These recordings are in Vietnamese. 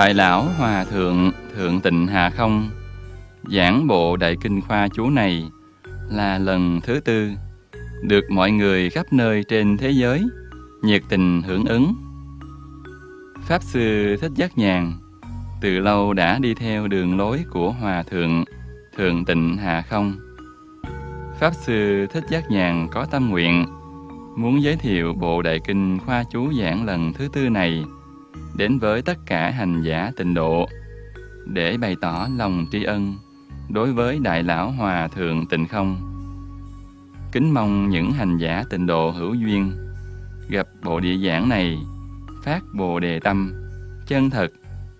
Đại lão Hòa thượng Thượng Tịnh Hà Không giảng bộ Đại Kinh Khoa chú này là lần thứ tư được mọi người khắp nơi trên thế giới nhiệt tình hưởng ứng. Pháp sư Thích Giác Nhàn từ lâu đã đi theo đường lối của Hòa thượng Thượng Tịnh Hà Không. Pháp sư Thích Giác Nhàn có tâm nguyện muốn giới thiệu bộ Đại Kinh Khoa chú giảng lần thứ tư này đến với tất cả hành giả tịnh độ để bày tỏ lòng tri ân đối với Đại Lão Hòa Thượng Tịnh Không. Kính mong những hành giả tịnh độ hữu duyên gặp bộ địa giảng này phát bồ đề tâm, chân thật,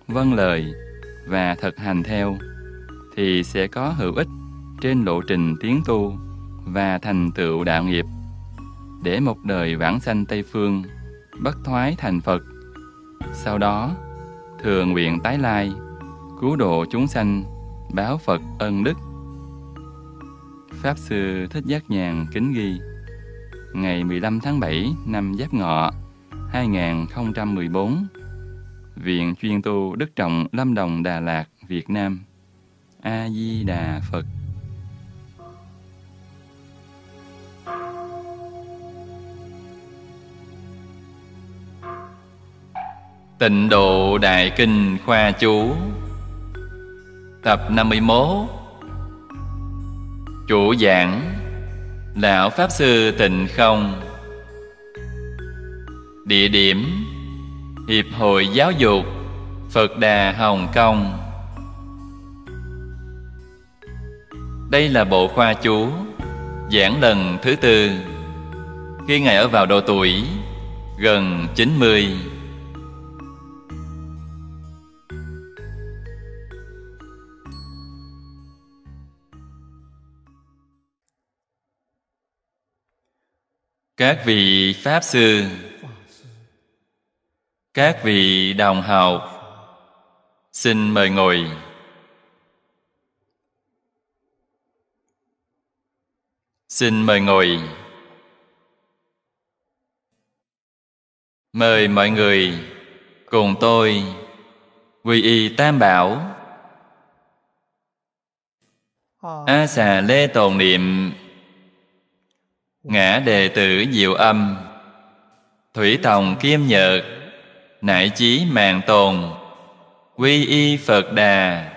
vâng lời và thực hành theo thì sẽ có hữu ích trên lộ trình tiến tu và thành tựu đạo nghiệp để một đời vãng sanh Tây Phương bất thoái thành Phật sau đó, thường nguyện tái lai, cứu độ chúng sanh, báo Phật ân đức. Pháp Sư Thích Giác Nhàn kính ghi Ngày 15 tháng 7 năm Giáp Ngọ 2014 Viện Chuyên tu Đức Trọng Lâm Đồng Đà Lạt, Việt Nam A-di-đà Phật Tịnh độ Đại Kinh Khoa Chú Tập 51 Chủ giảng Lão Pháp Sư Tịnh Không Địa điểm Hiệp hội Giáo dục Phật Đà Hồng Kông Đây là bộ khoa chú Giảng lần thứ tư Khi Ngài ở vào độ tuổi Gần 90 mươi các vị pháp sư các vị đồng học xin mời ngồi xin mời ngồi mời mọi người cùng tôi quy y tam bảo ờ. a xà lê tồn niệm ngã đề tử diệu âm thủy tòng kim nhật nại chí mạng tồn quy y phật đà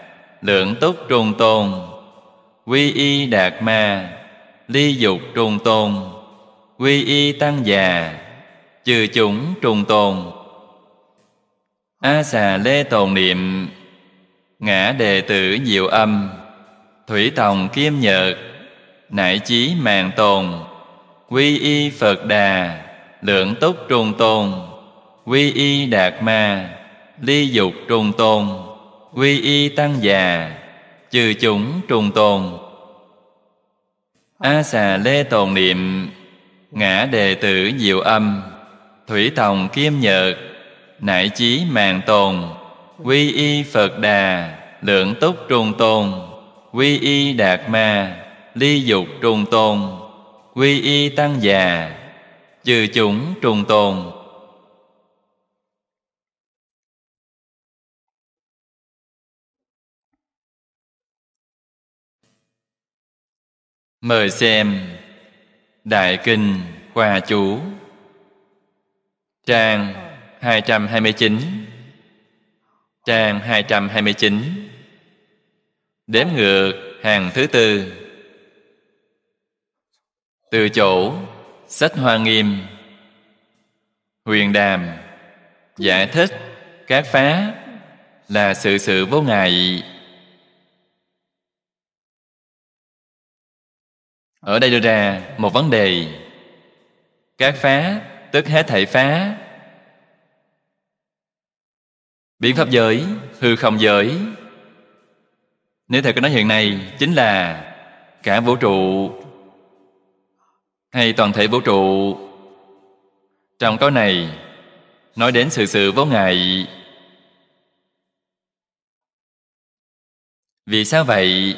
lượng túc trùng tồn quy y đạt ma ly dục trùng tồn quy y tăng già trừ chủng trùng tồn a xà lê tồn niệm ngã đề tử diệu âm thủy tòng kim nhật nại chí mạng tồn quy y phật đà lượng túc trùng tôn quy y đạt ma ly dục trùng tôn quy y tăng già trừ chúng trùng tôn a xà lê tồn niệm ngã đề tử diệu âm thủy tòng kim nhợt nại chí màng tồn quy y phật đà lượng túc trùng tôn quy y đạt ma ly dục trùng tôn quy y tăng già trừ chủng trùng tồn mời xem đại kinh hòa Chủ trang 229 trang 229 đếm ngược hàng thứ tư từ chỗ sách hoa nghiêm huyền đàm giải thích các phá là sự sự vô ngại ở đây đưa ra một vấn đề các phá tức hết thảy phá biện pháp giới hư không giới nếu thầy có nói hiện nay chính là cả vũ trụ hay toàn thể vũ trụ trong câu này nói đến sự sự vô ngại vì sao vậy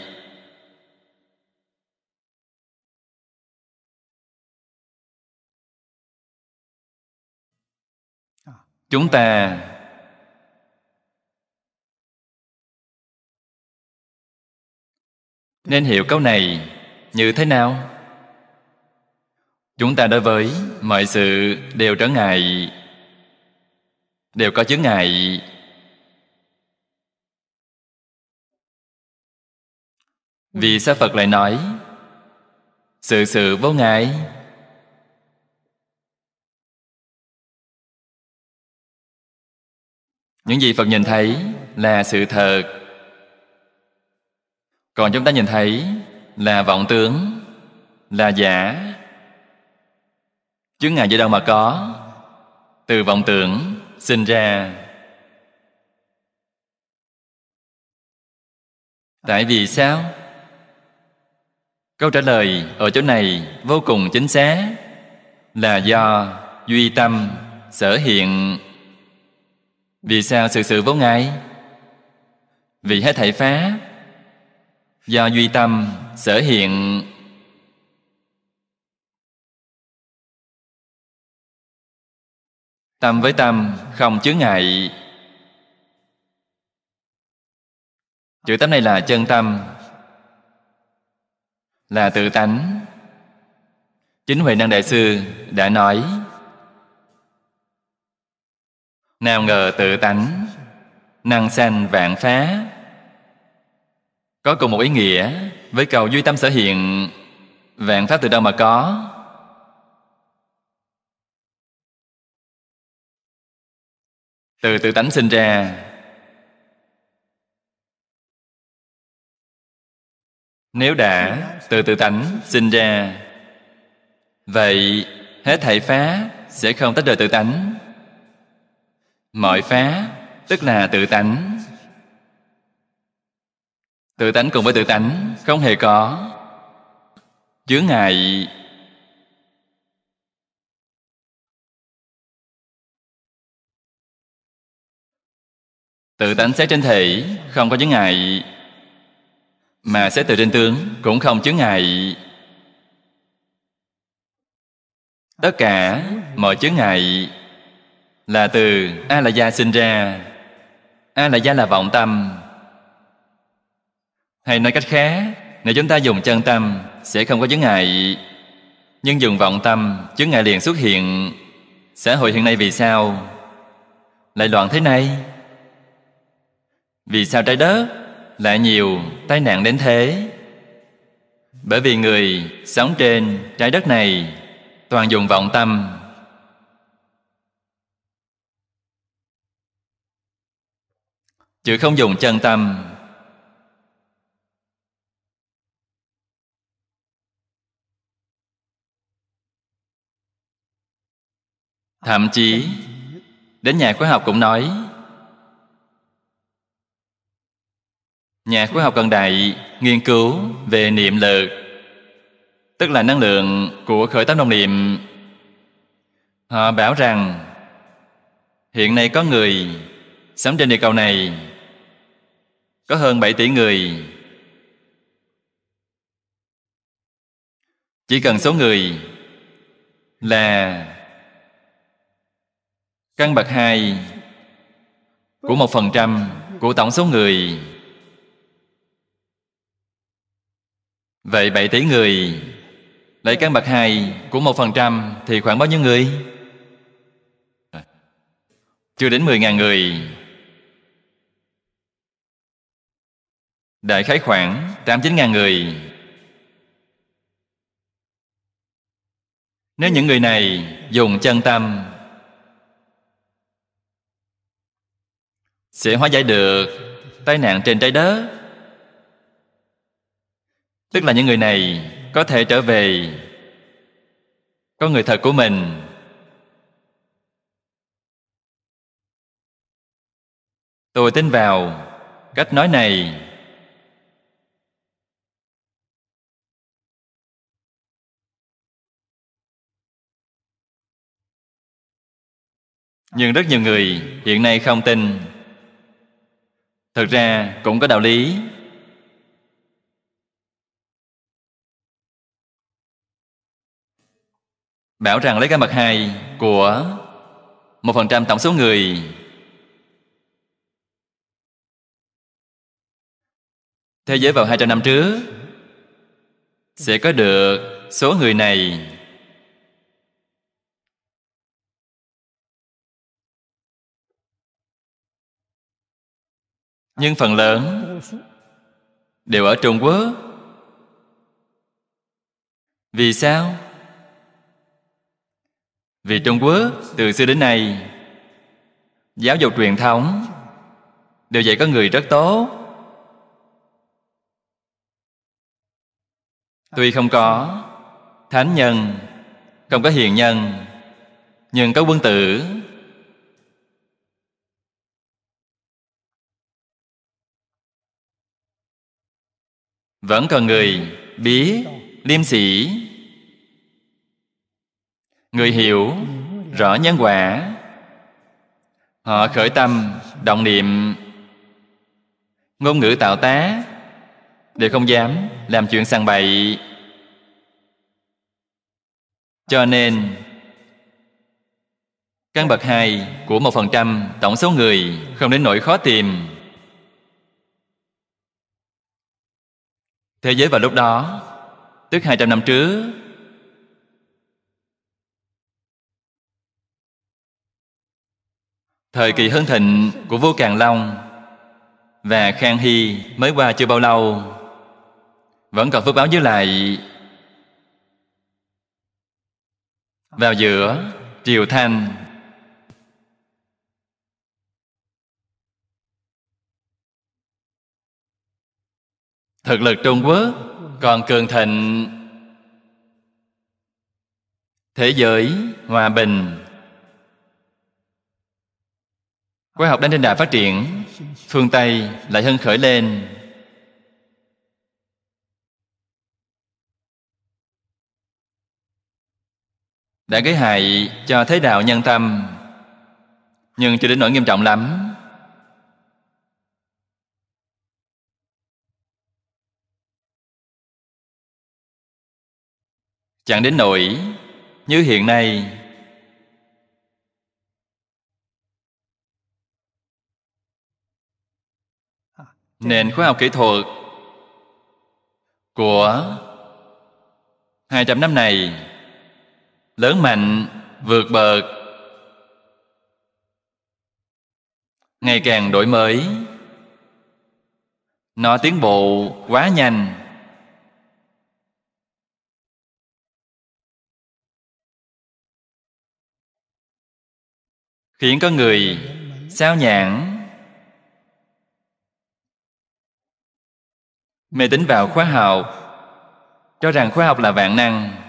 chúng ta nên hiểu câu này như thế nào chúng ta đối với mọi sự đều trở ngại đều có chướng ngại vì sao phật lại nói sự sự vô ngại những gì phật nhìn thấy là sự thật còn chúng ta nhìn thấy là vọng tướng là giả Chứng ngại do đâu mà có Từ vọng tưởng sinh ra Tại vì sao? Câu trả lời ở chỗ này vô cùng chính xác là do duy tâm sở hiện. Vì sao sự sự vô ngại? Vì hết thảy phá do duy tâm sở hiện Tâm với tâm không chướng ngại Chữ tâm này là chân tâm Là tự tánh Chính Huệ Năng Đại Sư đã nói Nào ngờ tự tánh Năng sanh vạn phá Có cùng một ý nghĩa Với cầu duy tâm sở hiện Vạn pháp từ đâu mà có từ tự tánh sinh ra nếu đã từ tự tánh sinh ra vậy hết thảy phá sẽ không tách rời tự tánh mọi phá tức là tự tánh tự tánh cùng với tự tánh không hề có chướng ngại Tự tánh xét trên thể không có chứng ngại Mà xét từ trên tướng cũng không chứng ngại Tất cả mọi chứng ngại Là từ a la gia sinh ra a la gia là vọng tâm Hay nói cách khác Nếu chúng ta dùng chân tâm Sẽ không có chứng ngại Nhưng dùng vọng tâm Chứng ngại liền xuất hiện Xã hội hiện nay vì sao Lại loạn thế này vì sao trái đất lại nhiều tai nạn đến thế? Bởi vì người sống trên trái đất này toàn dùng vọng tâm chứ không dùng chân tâm thậm chí đến nhà khoa học cũng nói Nhà khoa học cận đại nghiên cứu về niệm lực tức là năng lượng của khởi tâm đồng niệm họ bảo rằng hiện nay có người sống trên địa cầu này có hơn 7 tỷ người chỉ cần số người là căn bậc hai của một phần trăm của tổng số người Vậy 7 tỷ người Lấy căn bậc hai của 1% thì khoảng bao nhiêu người? Chưa đến 10.000 người Đại khái khoảng 8-9.000 người Nếu những người này dùng chân tâm Sẽ hóa giải được tai nạn trên trái đất tức là những người này có thể trở về có người thật của mình tôi tin vào cách nói này nhưng rất nhiều người hiện nay không tin thực ra cũng có đạo lý bảo rằng lấy cái mặt hai của một phần trăm tổng số người thế giới vào 200 năm trước sẽ có được số người này nhưng phần lớn đều ở trung quốc vì sao vì Trung Quốc từ xưa đến nay Giáo dục truyền thống Đều dạy có người rất tốt Tuy không có Thánh nhân Không có hiền nhân Nhưng có quân tử Vẫn còn người bí liêm sĩ người hiểu rõ nhân quả họ khởi tâm động niệm ngôn ngữ tạo tá đều không dám làm chuyện sằng bậy cho nên căn bậc hai của một phần trăm tổng số người không đến nỗi khó tìm thế giới vào lúc đó tức hai trăm năm trước Thời kỳ hưng thịnh của vua càn Long Và Khang Hy mới qua chưa bao lâu Vẫn còn phước báo với lại Vào giữa Triều Thanh Thực lực Trung Quốc còn cường thịnh Thế giới hòa bình khoa học đang trên đà phát triển phương tây lại hưng khởi lên đã gây hại cho thế đạo nhân tâm nhưng chưa đến nỗi nghiêm trọng lắm chẳng đến nỗi như hiện nay nền khoa học kỹ thuật của 200 năm này lớn mạnh vượt bậc ngày càng đổi mới nó tiến bộ quá nhanh khiến con người sao nhãn mê tín vào khóa học cho rằng khóa học là vạn năng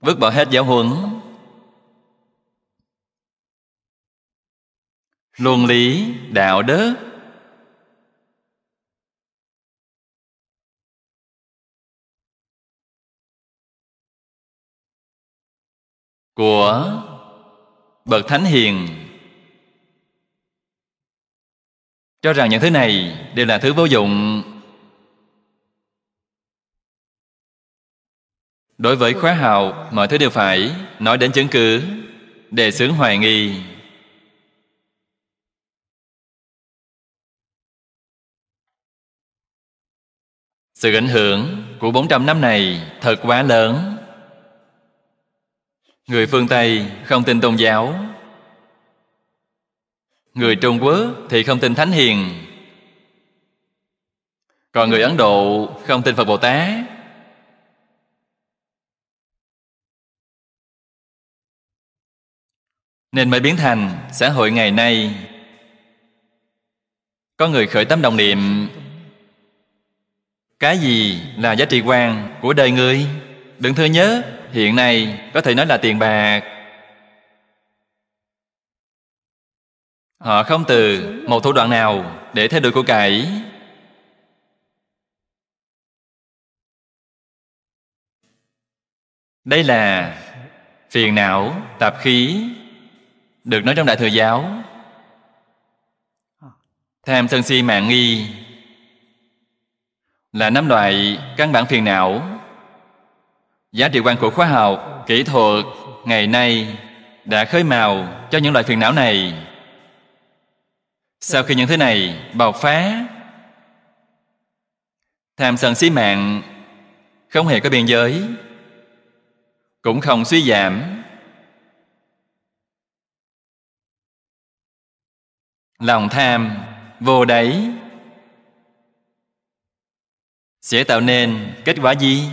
vứt bỏ hết giáo huấn luân lý đạo đức của bậc thánh hiền cho rằng những thứ này đều là thứ vô dụng đối với khóa hào mọi thứ đều phải nói đến chứng cứ để xướng hoài nghi Sự ảnh hưởng của 400 năm này thật quá lớn. Người phương Tây không tin tôn giáo Người Trung Quốc thì không tin Thánh Hiền Còn người Ấn Độ không tin Phật Bồ Tát Nên mới biến thành xã hội ngày nay Có người khởi tâm đồng niệm Cái gì là giá trị quan của đời người Đừng thưa nhớ Hiện nay có thể nói là tiền bạc Họ không từ một thủ đoạn nào để thay đổi của cải Đây là phiền não, tạp khí Được nói trong Đại Thừa Giáo Tham sân si mạng nghi Là năm loại căn bản phiền não Giá trị quan của khoa học, kỹ thuật Ngày nay đã khơi màu cho những loại phiền não này sau khi những thứ này bào phá tham sân si mạng không hề có biên giới cũng không suy giảm lòng tham vô đáy sẽ tạo nên kết quả gì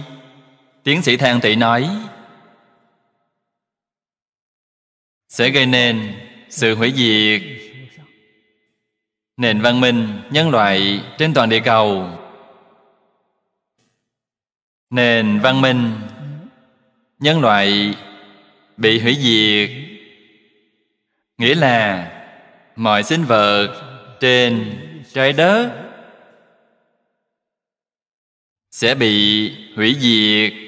tiến sĩ than tị nói sẽ gây nên sự hủy diệt nền văn minh nhân loại trên toàn địa cầu nền văn minh nhân loại bị hủy diệt nghĩa là mọi sinh vật trên trái đất sẽ bị hủy diệt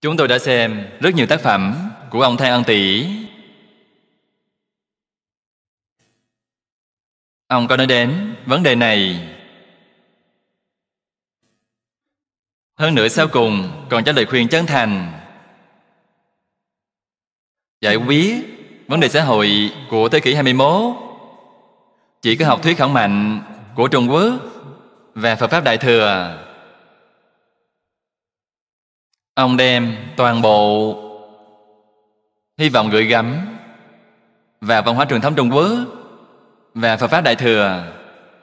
Chúng tôi đã xem rất nhiều tác phẩm của ông Thang An Tỷ. Ông có nói đến vấn đề này. Hơn nữa sau cùng còn trả lời khuyên chân thành giải quyết vấn đề xã hội của thế kỷ 21 chỉ có học thuyết khổng mạnh của Trung Quốc và Phật Pháp Đại Thừa ông đem toàn bộ hy vọng gửi gắm và văn hóa truyền thống Trung Quốc và Phật Pháp Đại Thừa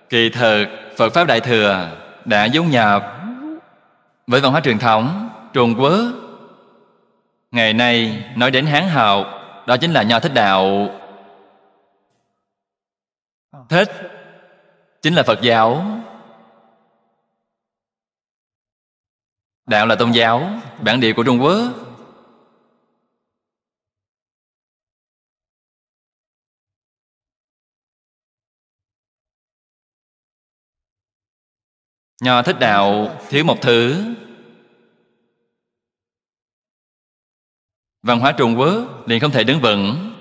kỳ thực Phật Pháp Đại Thừa đã dung nhập với văn hóa truyền thống Trung Quốc ngày nay nói đến Hán Hậu đó chính là Nho Thích Đạo Thích chính là Phật giáo đạo là tôn giáo bản địa của trung quốc nho thích đạo thiếu một thứ văn hóa trung quốc liền không thể đứng vững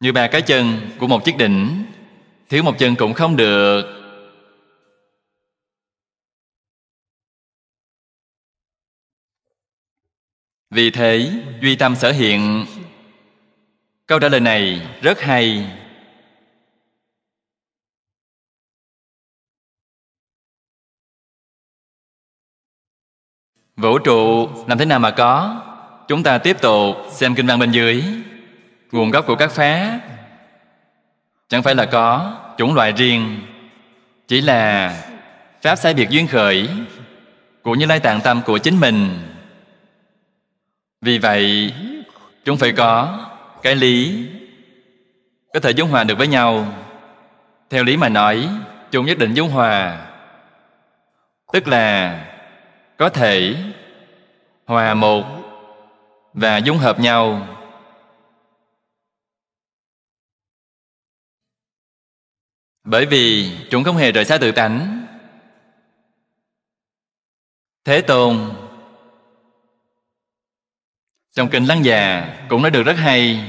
như ba cái chân của một chiếc đỉnh thiếu một chân cũng không được Vì thế, duy tâm sở hiện Câu trả lời này rất hay Vũ trụ làm thế nào mà có? Chúng ta tiếp tục xem kinh văn bên dưới Nguồn gốc của các phá Chẳng phải là có chủng loại riêng Chỉ là Pháp sai biệt duyên khởi Của Như Lai Tạng Tâm của chính mình vì vậy chúng phải có cái lý có thể dung hòa được với nhau theo lý mà nói chúng nhất định dung hòa tức là có thể hòa một và dung hợp nhau bởi vì chúng không hề rời xa tự tánh thế tôn trong kinh lăng già cũng nói được rất hay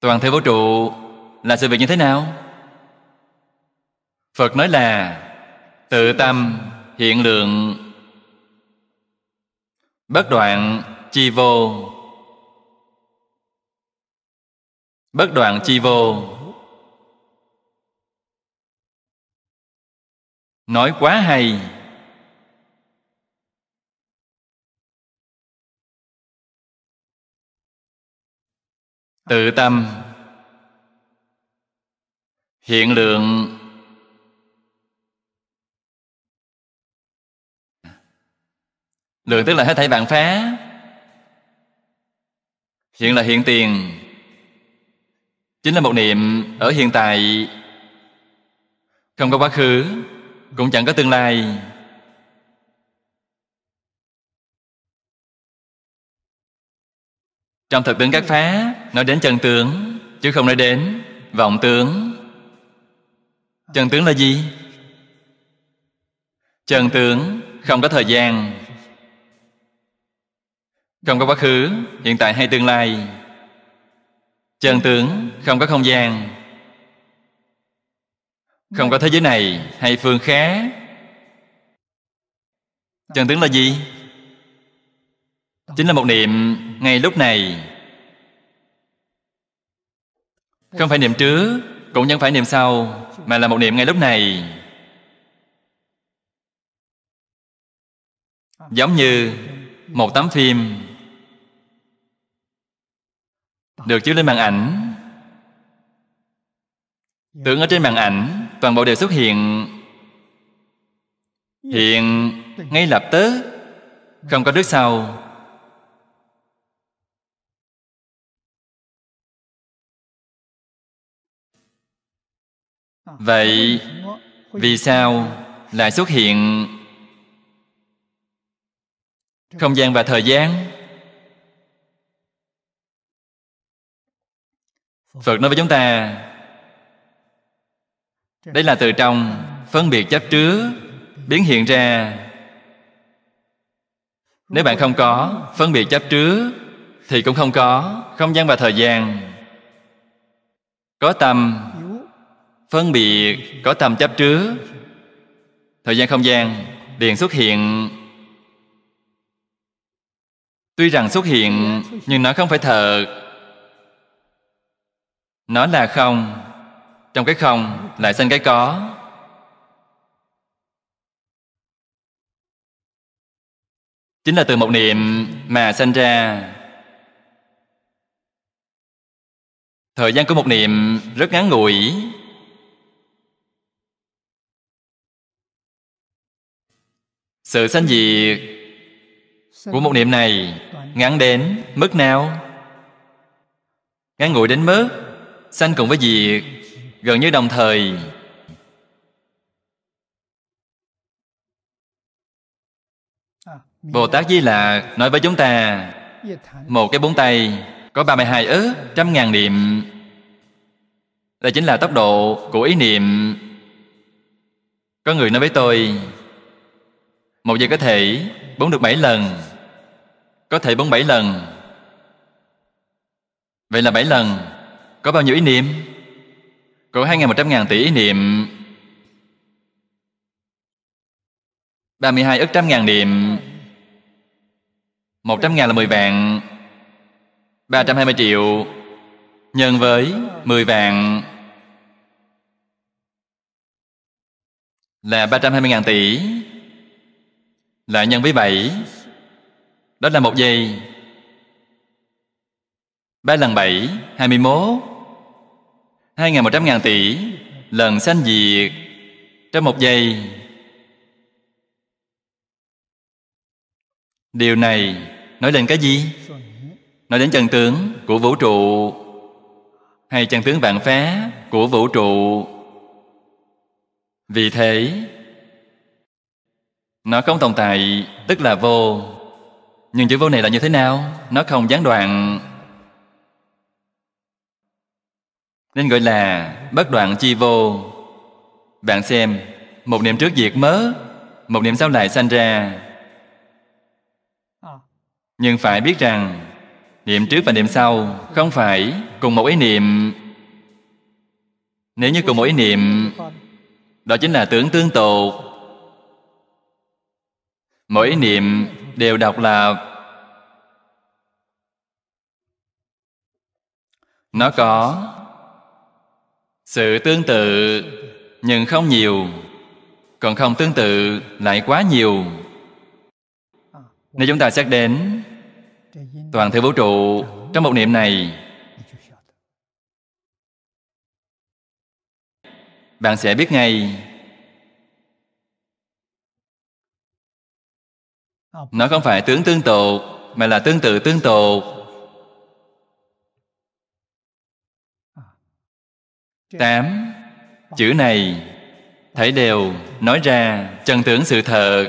toàn thể vũ trụ là sự việc như thế nào phật nói là tự tâm hiện lượng bất đoạn chi vô bất đoạn chi vô nói quá hay tự tâm hiện lượng lượng tức là hết thảy vạn phá hiện là hiện tiền chính là một niệm ở hiện tại không có quá khứ cũng chẳng có tương lai Trong thực tướng các phá Nói đến chân tướng Chứ không nói đến vọng tướng Chân tướng là gì? Chân tướng không có thời gian Không có quá khứ Hiện tại hay tương lai Chân tướng không có không gian Không có thế giới này hay phương khác Chân tướng là gì? chính là một niệm ngay lúc này không phải niệm trước cũng chẳng phải niệm sau mà là một niệm ngay lúc này giống như một tấm phim được chiếu lên màn ảnh tưởng ở trên màn ảnh toàn bộ đều xuất hiện hiện ngay lập tức không có trước sau vậy vì sao lại xuất hiện không gian và thời gian phật nói với chúng ta đây là từ trong phân biệt chấp trước biến hiện ra nếu bạn không có phân biệt chấp trước thì cũng không có không gian và thời gian có tâm phân biệt có tầm chấp trước thời gian không gian liền xuất hiện tuy rằng xuất hiện nhưng nó không phải thật nó là không trong cái không lại sinh cái có chính là từ một niệm mà sinh ra thời gian của một niệm rất ngắn ngủi Sự sanh diệt của một niệm này ngắn đến mức nào? Ngắn ngủi đến mức sanh cùng với diệt gần như đồng thời Bồ Tát Di Lạc nói với chúng ta Một cái bốn tay Có 32 ức trăm ngàn niệm Đây chính là tốc độ của ý niệm Có người nói với tôi một giây có thể bấm được bảy lần Có thể bấm bảy lần Vậy là bảy lần Có bao nhiêu ý niệm? Có một trăm ngàn tỷ ý niệm 32 ức trăm ngàn niệm 100 ngàn là 10 vạn 320 triệu Nhân với 10 vạn Là 320 ngàn tỷ là nhân với bảy đó là một giây ba lần bảy hai mươi mốt hai ngàn một trăm ngàn tỷ lần sanh diệt trong một giây điều này nói lên cái gì nói đến chân tướng của vũ trụ hay chân tướng vạn phá của vũ trụ vì thế nó không tồn tại tức là vô Nhưng chữ vô này là như thế nào? Nó không gián đoạn Nên gọi là bất đoạn chi vô Bạn xem Một niệm trước diệt mớ Một niệm sau lại sanh ra ờ. Nhưng phải biết rằng Niệm trước và niệm sau Không phải cùng một ý niệm Nếu như cùng một ý niệm Đó chính là tưởng tương tột mỗi niệm đều đọc là nó có sự tương tự nhưng không nhiều còn không tương tự lại quá nhiều nếu chúng ta xét đến toàn thể vũ trụ trong một niệm này bạn sẽ biết ngay nó không phải tướng tương tự mà là tương tự tương tự à. tám chữ này thấy đều nói ra chân tưởng sự thật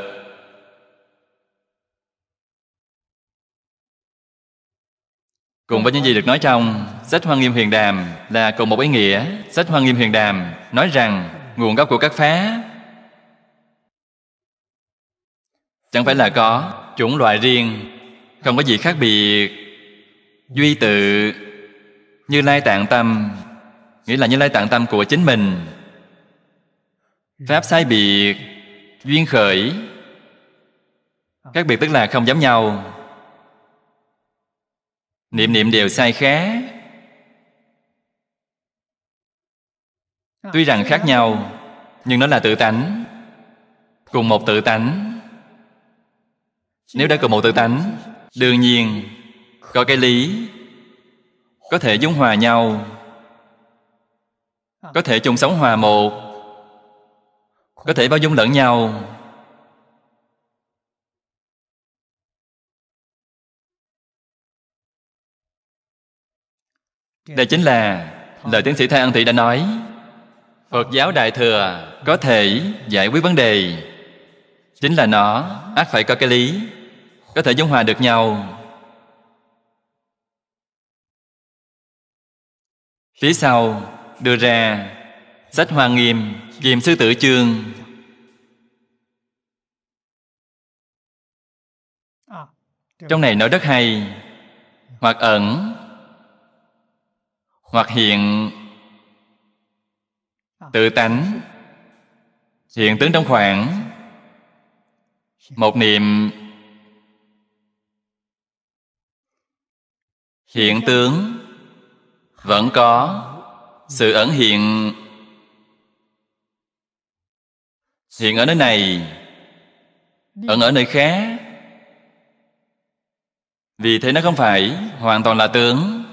cùng với những gì được nói trong sách hoa nghiêm huyền đàm là cùng một ý nghĩa sách hoa nghiêm huyền đàm nói rằng nguồn gốc của các phá chẳng phải là có chủng loại riêng không có gì khác biệt duy tự như lai tạng tâm nghĩa là như lai tạng tâm của chính mình pháp sai biệt duyên khởi các biệt tức là không giống nhau niệm niệm đều sai khác tuy rằng khác nhau nhưng nó là tự tánh cùng một tự tánh nếu đã cùng một tự tánh đương nhiên có cái lý có thể dung hòa nhau có thể chung sống hòa một có thể bao dung lẫn nhau đây chính là lời tiến sĩ thái an thị đã nói phật giáo đại thừa có thể giải quyết vấn đề chính là nó ác phải có cái lý có thể dung hòa được nhau phía sau đưa ra sách hoa nghiêm kiềm sư tử chương trong này nói rất hay hoặc ẩn hoặc hiện tự tánh hiện tướng trong khoảng một niệm hiện tướng vẫn có sự ẩn hiện hiện ở nơi này ẩn ở nơi khác vì thế nó không phải hoàn toàn là tướng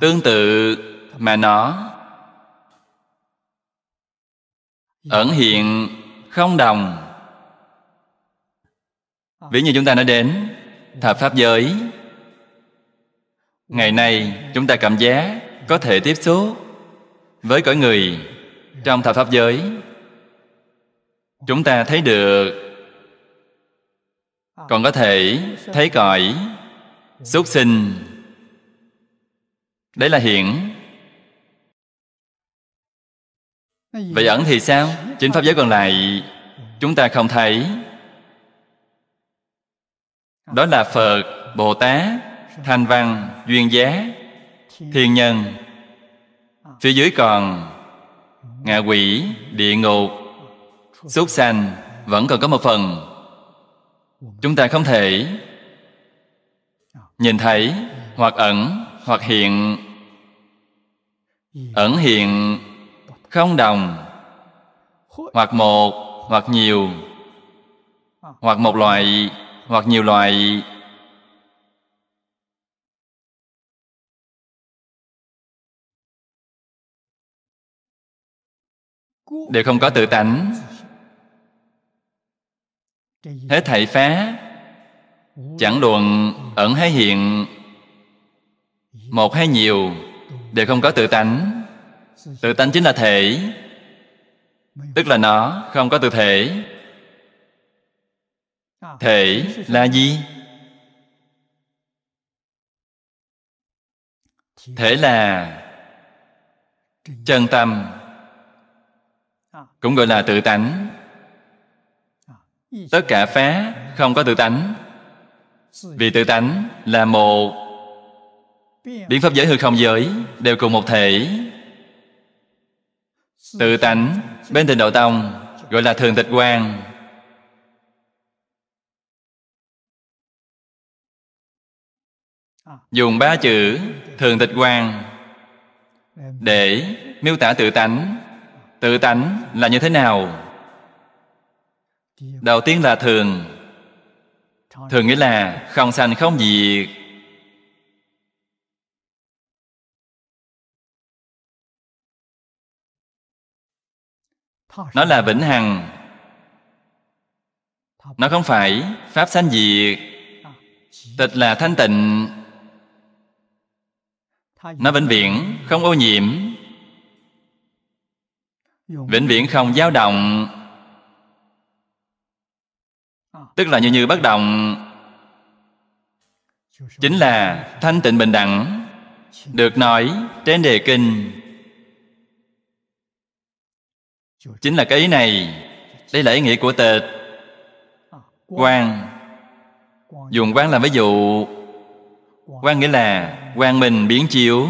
tương tự mà nó ẩn hiện không đồng ví như chúng ta nói đến thập pháp giới ngày nay chúng ta cảm giác có thể tiếp xúc với cõi người trong thập pháp giới chúng ta thấy được còn có thể thấy cõi xuất sinh đấy là hiển vậy ẩn thì sao chính pháp giới còn lại chúng ta không thấy đó là phật bồ tát thanh văn duyên giá thiên nhân phía dưới còn ngạ quỷ địa ngục súc sanh vẫn còn có một phần chúng ta không thể nhìn thấy hoặc ẩn hoặc hiện ẩn hiện không đồng hoặc một hoặc nhiều hoặc một loại hoặc nhiều loài đều không có tự tánh hết thảy phá chẳng luận ẩn hay hiện một hay nhiều đều không có tự tánh tự tánh chính là thể tức là nó không có tự thể thể là gì thể là chân tâm cũng gọi là tự tánh tất cả phá không có tự tánh vì tự tánh là một biến pháp giới hư không giới đều cùng một thể tự tánh bên tình độ tông gọi là thường tịch quang dùng ba chữ thường tịch quang để miêu tả tự tánh tự tánh là như thế nào đầu tiên là thường thường nghĩa là không sanh không diệt nó là vĩnh hằng nó không phải pháp sanh diệt tịch là thanh tịnh nó vĩnh viễn không ô nhiễm vĩnh viễn không dao động à. tức là như như bất động chính là thanh tịnh bình đẳng được nói trên đề kinh chính là cái ý này đây là ý nghĩa của tịch à, quan dùng quán làm ví dụ quan nghĩa là quang mình biến chiếu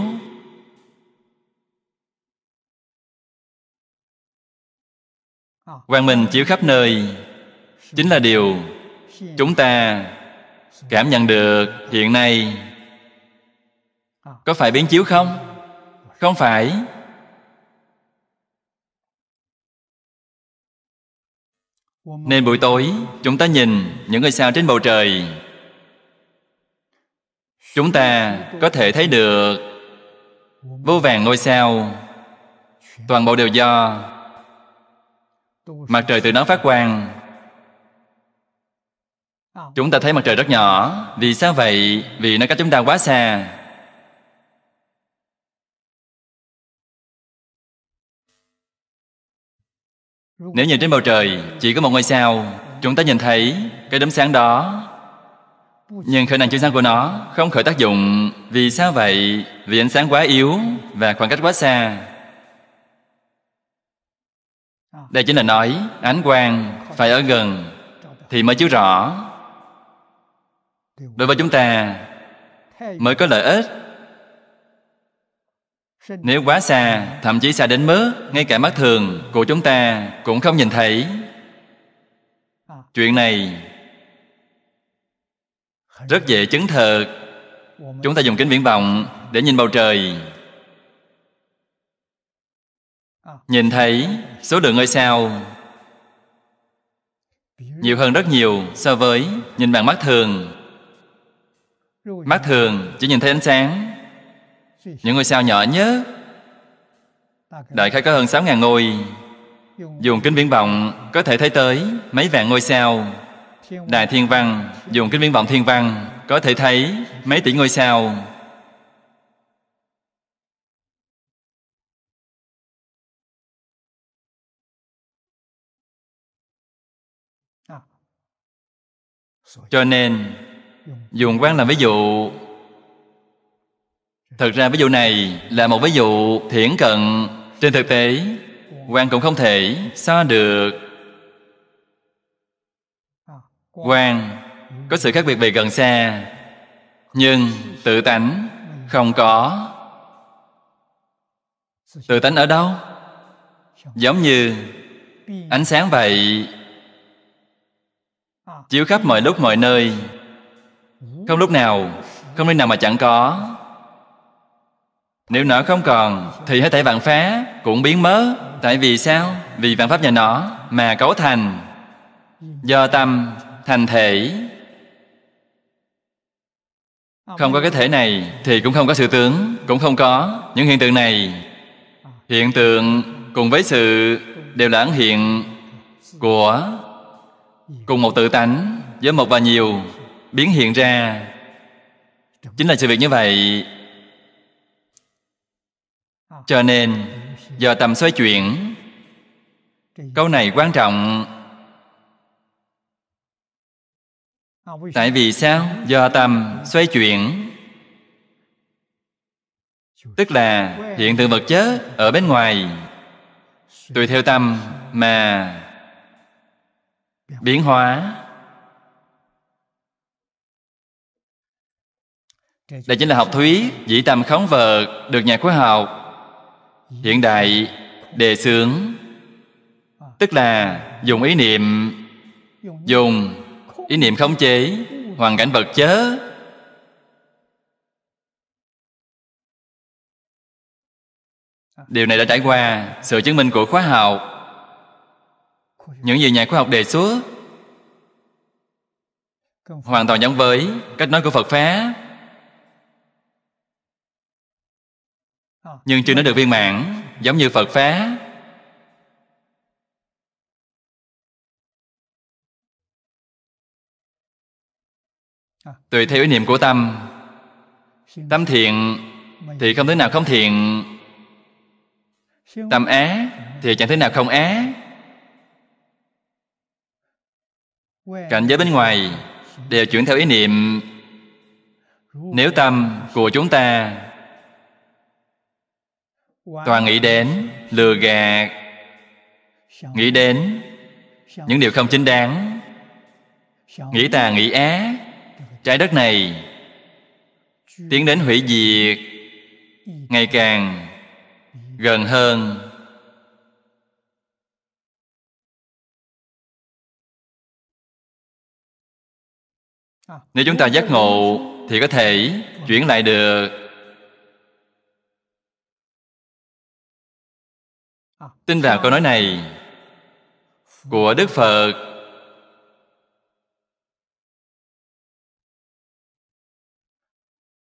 quang mình chiếu khắp nơi chính là điều chúng ta cảm nhận được hiện nay có phải biến chiếu không không phải nên buổi tối chúng ta nhìn những ngôi sao trên bầu trời chúng ta có thể thấy được vô vàng ngôi sao toàn bộ đều do mặt trời từ nó phát quang chúng ta thấy mặt trời rất nhỏ vì sao vậy vì nó cách chúng ta quá xa nếu nhìn trên bầu trời chỉ có một ngôi sao chúng ta nhìn thấy cái đốm sáng đó nhưng khởi năng chiếu sáng của nó không khởi tác dụng vì sao vậy vì ánh sáng quá yếu và khoảng cách quá xa đây chính là nói ánh quang phải ở gần thì mới chiếu rõ đối với chúng ta mới có lợi ích nếu quá xa thậm chí xa đến mức ngay cả mắt thường của chúng ta cũng không nhìn thấy chuyện này rất dễ chứng thực chúng ta dùng kính viễn vọng để nhìn bầu trời nhìn thấy số lượng ngôi sao nhiều hơn rất nhiều so với nhìn bằng mắt thường mắt thường chỉ nhìn thấy ánh sáng những ngôi sao nhỏ nhất đại khái có hơn 6.000 ngôi dùng kính viễn vọng có thể thấy tới mấy vạn ngôi sao Đại Thiên Văn Dùng kinh viên vọng Thiên Văn Có thể thấy mấy tỷ ngôi sao à. Cho nên Dùng quan làm ví dụ Thật ra ví dụ này là một ví dụ thiển cận Trên thực tế quan cũng không thể so được quan có sự khác biệt về gần xa nhưng tự tánh không có tự tánh ở đâu giống như ánh sáng vậy chiếu khắp mọi lúc mọi nơi không lúc nào không nơi nào mà chẳng có nếu nó không còn thì hết thể vạn phá cũng biến mớ tại vì sao vì vạn pháp nhờ nó mà cấu thành do tâm thành thể không có cái thể này thì cũng không có sự tướng cũng không có những hiện tượng này à. hiện tượng cùng với sự đều là ẩn hiện của cùng một tự tánh với một và nhiều biến hiện ra chính là sự việc như vậy à. cho nên giờ tầm xoay chuyển câu này quan trọng tại vì sao do tâm xoay chuyển tức là hiện tượng vật chất ở bên ngoài tùy theo tâm mà biến hóa đây chính là học thuyết dĩ tâm khống vật được nhà khoa học hiện đại đề xướng tức là dùng ý niệm dùng ý niệm không chế hoàn cảnh vật chất điều này đã trải qua sự chứng minh của khóa học những gì nhà khoa học đề xuất hoàn toàn giống với cách nói của phật phá, nhưng chưa nói được viên mãn giống như phật phá. tùy theo ý niệm của tâm tâm thiện thì không thế nào không thiện tâm á thì chẳng thế nào không á cảnh giới bên ngoài đều chuyển theo ý niệm nếu tâm của chúng ta toàn nghĩ đến lừa gạt nghĩ đến những điều không chính đáng nghĩ tà nghĩ á trái đất này tiến đến hủy diệt ngày càng gần hơn nếu chúng ta giác ngộ thì có thể chuyển lại được tin vào câu nói này của đức phật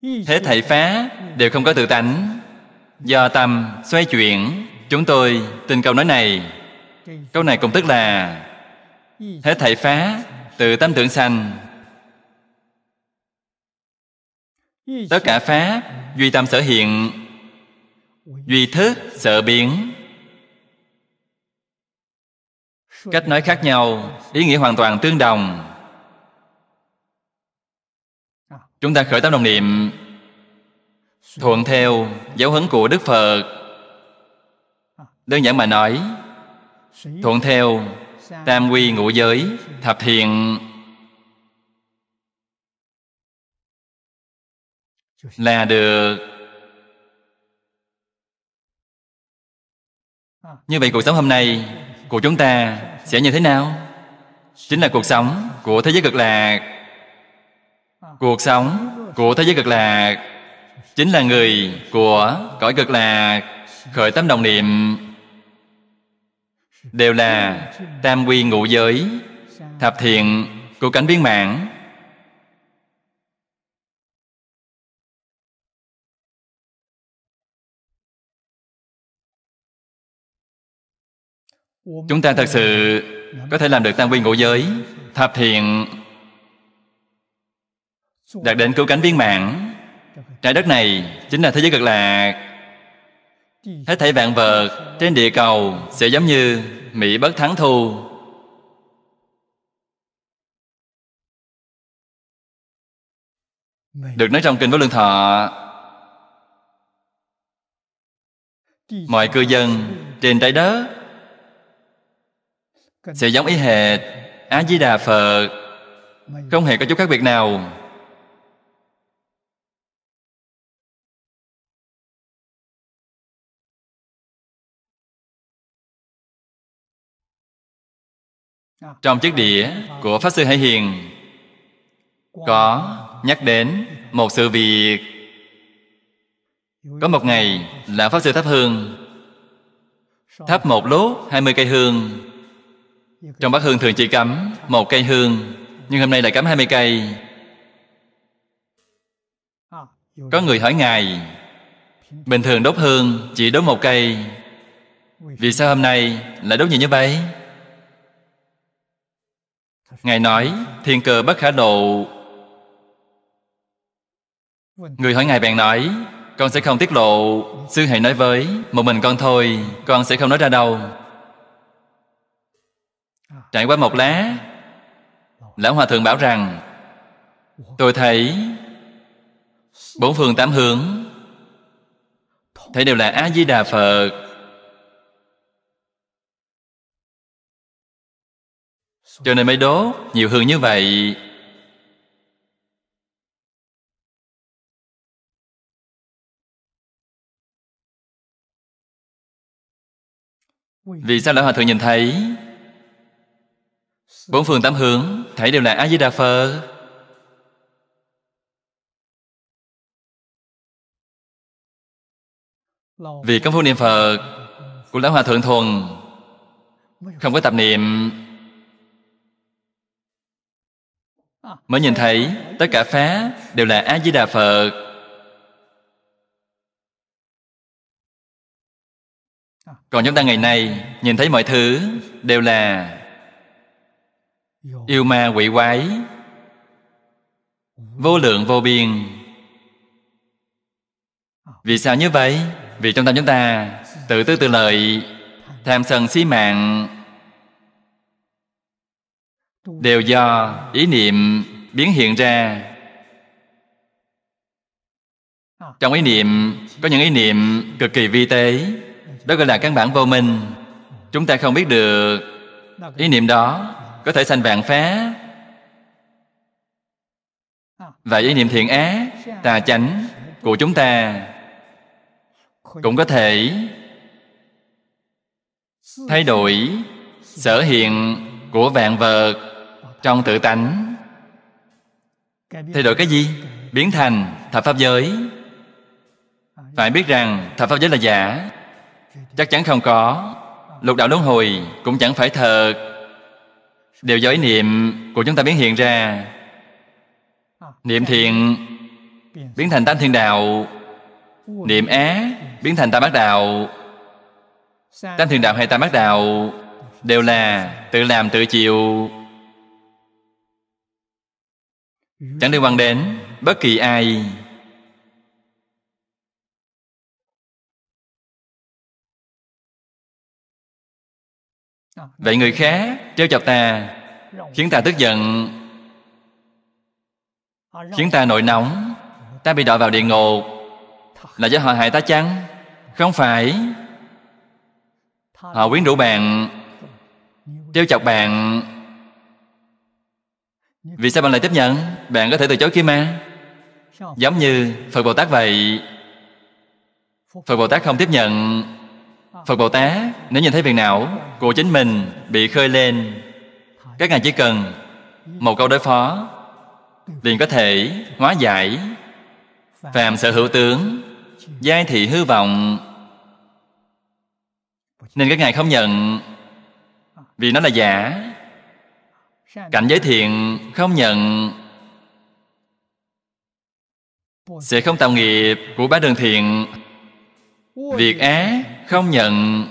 thế thảy phá đều không có tự tánh do tâm xoay chuyển chúng tôi tin câu nói này câu này cũng tức là thế thảy phá từ tâm tưởng sanh tất cả phá duy tâm sở hiện duy thức sở biến cách nói khác nhau ý nghĩa hoàn toàn tương đồng Chúng ta khởi tâm đồng niệm Thuận theo giáo huấn của Đức Phật Đơn giản mà nói Thuận theo Tam quy ngũ giới Thập thiện Là được Như vậy cuộc sống hôm nay Của chúng ta sẽ như thế nào? Chính là cuộc sống của thế giới cực lạc cuộc sống của thế giới cực lạc chính là người của cõi cực lạc khởi tâm đồng niệm đều là tam quy ngũ giới thập thiện của cảnh viên mạng chúng ta thật sự có thể làm được tam quy ngũ giới thập thiện đạt đến cứu cánh viên mãn trái đất này chính là thế giới cực lạc hết thảy vạn vật trên địa cầu sẽ giống như mỹ bất thắng thu được nói trong kinh vô lượng thọ mọi cư dân trên trái đất sẽ giống y hệt á di đà phật không hề có chút khác biệt nào trong chiếc đĩa của pháp sư hải hiền có nhắc đến một sự việc có một ngày là pháp sư thắp hương thắp một lốt 20 cây hương trong bát hương thường chỉ cắm một cây hương nhưng hôm nay lại cắm 20 cây có người hỏi ngài bình thường đốt hương chỉ đốt một cây vì sao hôm nay lại đốt nhiều như vậy ngài nói thiên cơ bất khả độ người hỏi ngài bèn nói con sẽ không tiết lộ sư hãy nói với một mình con thôi con sẽ không nói ra đâu trải qua một lá lão hòa thượng bảo rằng tôi thấy bốn phương tám hướng thấy đều là a di đà phật cho nên mới đố nhiều hương như vậy vì sao lão hòa thượng nhìn thấy bốn phương tám hướng thấy đều là a di đà phật vì công phu niệm phật của lão hòa thượng thuần không có tập niệm mới nhìn thấy tất cả phá đều là a di đà phật còn chúng ta ngày nay nhìn thấy mọi thứ đều là yêu ma quỷ quái vô lượng vô biên vì sao như vậy vì trong tâm chúng ta tự tư tự lợi tham sân si mạng đều do ý niệm biến hiện ra à. trong ý niệm có những ý niệm cực kỳ vi tế đó gọi là căn bản vô minh chúng ta không biết được ý niệm đó có thể sanh vạn phá à. và ý niệm thiện ác tà chánh của chúng ta cũng có thể thay đổi sở hiện của vạn vật trong tự tánh thay đổi cái gì biến thành thập pháp giới phải biết rằng thập pháp giới là giả chắc chắn không có lục đạo luân hồi cũng chẳng phải thật đều giới niệm của chúng ta biến hiện ra niệm thiện biến thành tam thiên đạo niệm á biến thành tam bát đạo tam thiên đạo hay tam bát đạo đều là tự làm tự chịu chẳng liên quan đến bất kỳ ai vậy người khác trêu chọc ta khiến ta tức giận khiến ta nổi nóng ta bị đọa vào địa ngục là do họ hại ta chăng không phải họ quyến rũ bạn trêu chọc bạn vì sao bạn lại tiếp nhận? Bạn có thể từ chối kia mà Giống như Phật Bồ Tát vậy Phật Bồ Tát không tiếp nhận Phật Bồ Tát nếu nhìn thấy phiền não của chính mình bị khơi lên Các ngài chỉ cần một câu đối phó liền có thể hóa giải Phàm sở hữu tướng Giai thị hư vọng Nên các ngài không nhận Vì nó là giả cảnh giới thiện không nhận sẽ không tạo nghiệp của ba đường thiện việc á không nhận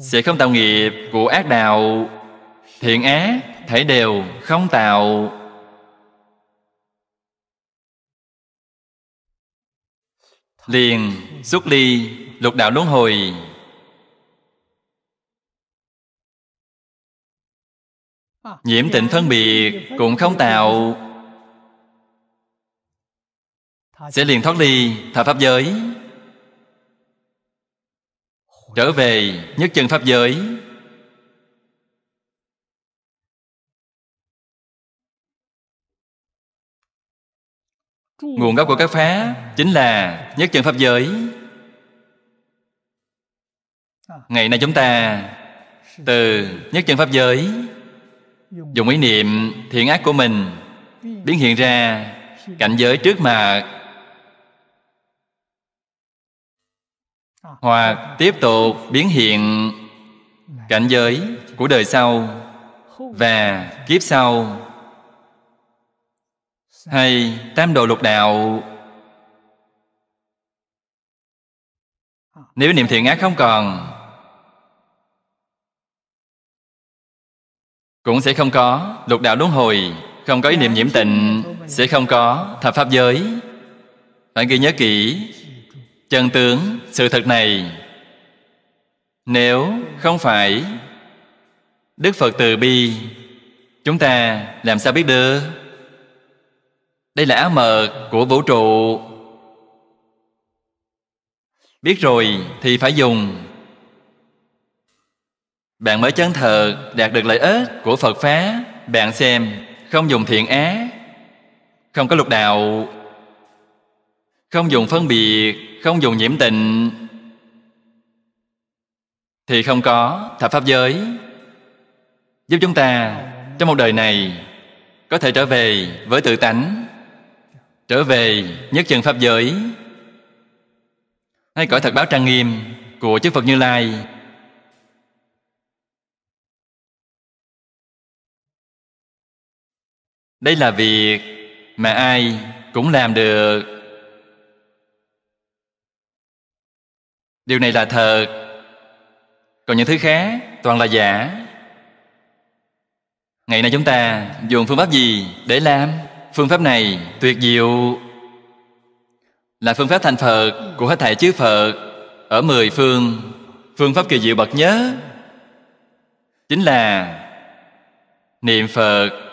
sẽ không tạo nghiệp của ác đạo thiện á thể đều không tạo liền xuất ly lục đạo luân hồi nhiễm tịnh phân biệt cũng không tạo sẽ liền thoát ly thập pháp giới trở về nhất chân pháp giới nguồn gốc của các phá chính là nhất chân pháp giới ngày nay chúng ta từ nhất chân pháp giới dùng ý niệm thiện ác của mình biến hiện ra cảnh giới trước mặt hoặc tiếp tục biến hiện cảnh giới của đời sau và kiếp sau hay tam đồ lục đạo nếu niệm thiện ác không còn cũng sẽ không có lục đạo luân hồi không có ý niệm nhiễm tịnh sẽ không có thập pháp giới phải ghi nhớ kỹ chân tướng sự thật này nếu không phải đức phật từ bi chúng ta làm sao biết được đây là áo mờ của vũ trụ biết rồi thì phải dùng bạn mới chân thờ đạt được lợi ích của Phật Pháp Bạn xem không dùng thiện ác Không có lục đạo Không dùng phân biệt Không dùng nhiễm tịnh Thì không có thập pháp giới Giúp chúng ta trong một đời này Có thể trở về với tự tánh Trở về nhất chân pháp giới Hay cõi thật báo trang nghiêm Của chư Phật Như Lai đây là việc mà ai cũng làm được điều này là thật còn những thứ khác toàn là giả ngày nay chúng ta dùng phương pháp gì để làm phương pháp này tuyệt diệu là phương pháp thành phật của hết thảy chư phật ở mười phương phương pháp kỳ diệu bậc nhớ chính là niệm phật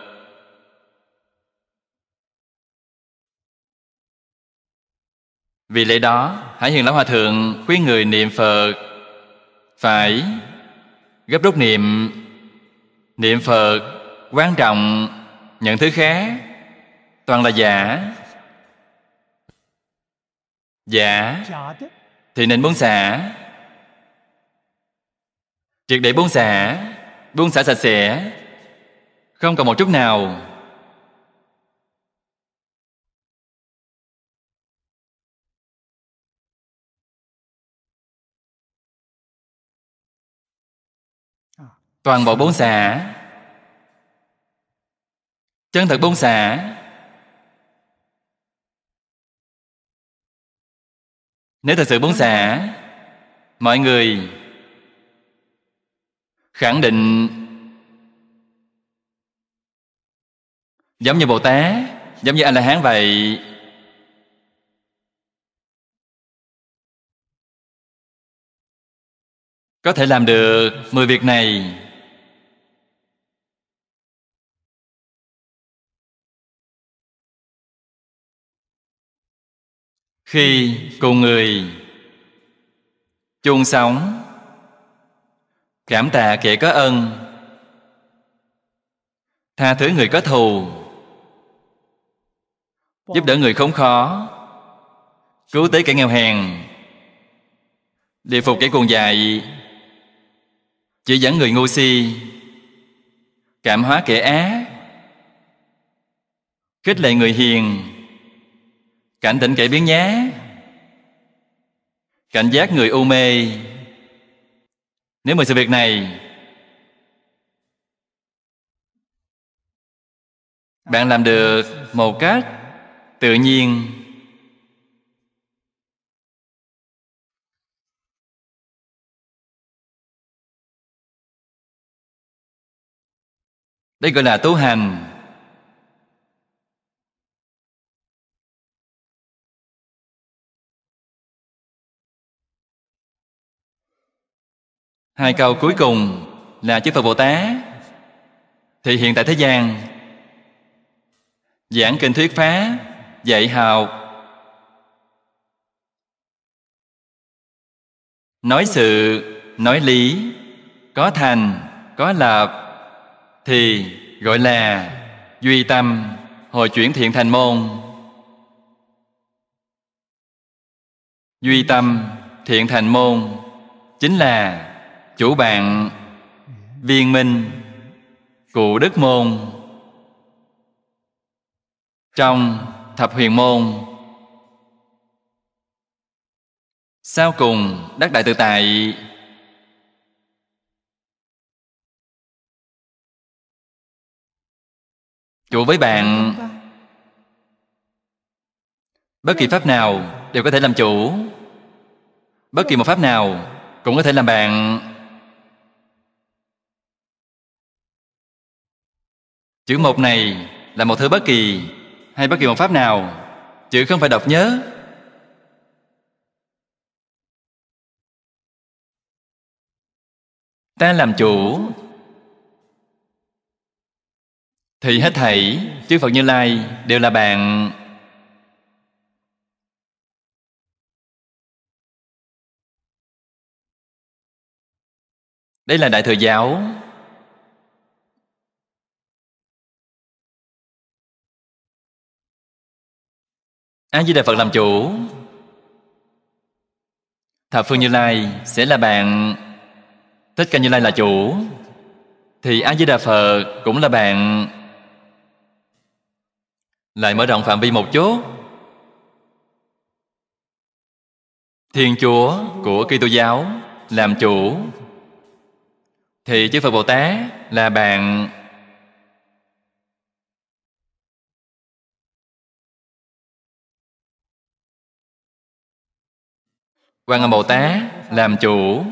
Vì lẽ đó, Hải Hiền Lão Hòa Thượng khuyên người niệm Phật phải gấp rút niệm niệm Phật quan trọng những thứ khác toàn là giả giả thì nên buông xả triệt để buông xả buông xả sạch sẽ không còn một chút nào toàn bộ bốn xả chân thật bốn xả nếu thật sự bốn xả mọi người khẳng định giống như bồ tát giống như anh la hán vậy có thể làm được 10 việc này khi cùng người chung sống cảm tạ kẻ có ân tha thứ người có thù giúp đỡ người khốn khó cứu tế kẻ nghèo hèn địa phục kẻ cuồng dại chỉ dẫn người ngu si cảm hóa kẻ ác khích lệ người hiền Cảnh tỉnh kẻ biến nhé, Cảnh giác người u mê Nếu mà sự việc này Bạn làm được một cách tự nhiên Đây gọi là tu hành hai câu cuối cùng là chư phật bồ tát thì hiện tại thế gian giảng kinh thuyết phá dạy hào nói sự nói lý có thành có lập thì gọi là duy tâm hồi chuyển thiện thành môn duy tâm thiện thành môn chính là chủ bạn viên minh cụ đức môn trong thập huyền môn sau cùng đắc đại tự tại chủ với bạn bất kỳ pháp nào đều có thể làm chủ bất kỳ một pháp nào cũng có thể làm bạn Chữ một này là một thứ bất kỳ hay bất kỳ một pháp nào. Chữ không phải đọc nhớ. Ta làm chủ thì hết thảy chư Phật Như Lai đều là bạn Đây là đại thừa giáo a di đà phật làm chủ thập phương như lai sẽ là bạn thích ca như lai là chủ thì a di đà phật cũng là bạn lại mở rộng phạm vi một chút thiên chúa của kitô giáo làm chủ thì chư phật bồ tát là bạn quan âm bồ tát làm chủ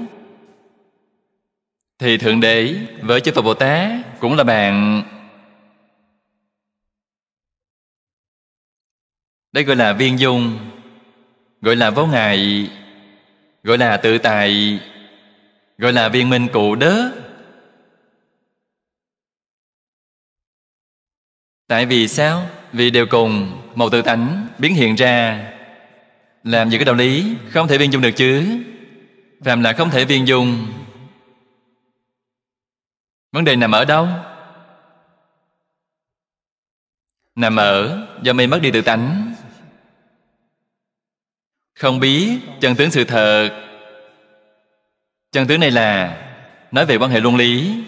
thì thượng đế với chư phật bồ tát cũng là bạn đây gọi là viên dung gọi là vô ngại gọi là tự tại gọi là viên minh cụ đớ tại vì sao vì đều cùng một tự tánh biến hiện ra làm gì có đạo lý không thể viên dung được chứ phàm là không thể viên dung vấn đề nằm ở đâu nằm ở do mê mất đi tự tánh không biết chân tướng sự thật chân tướng này là nói về quan hệ luân lý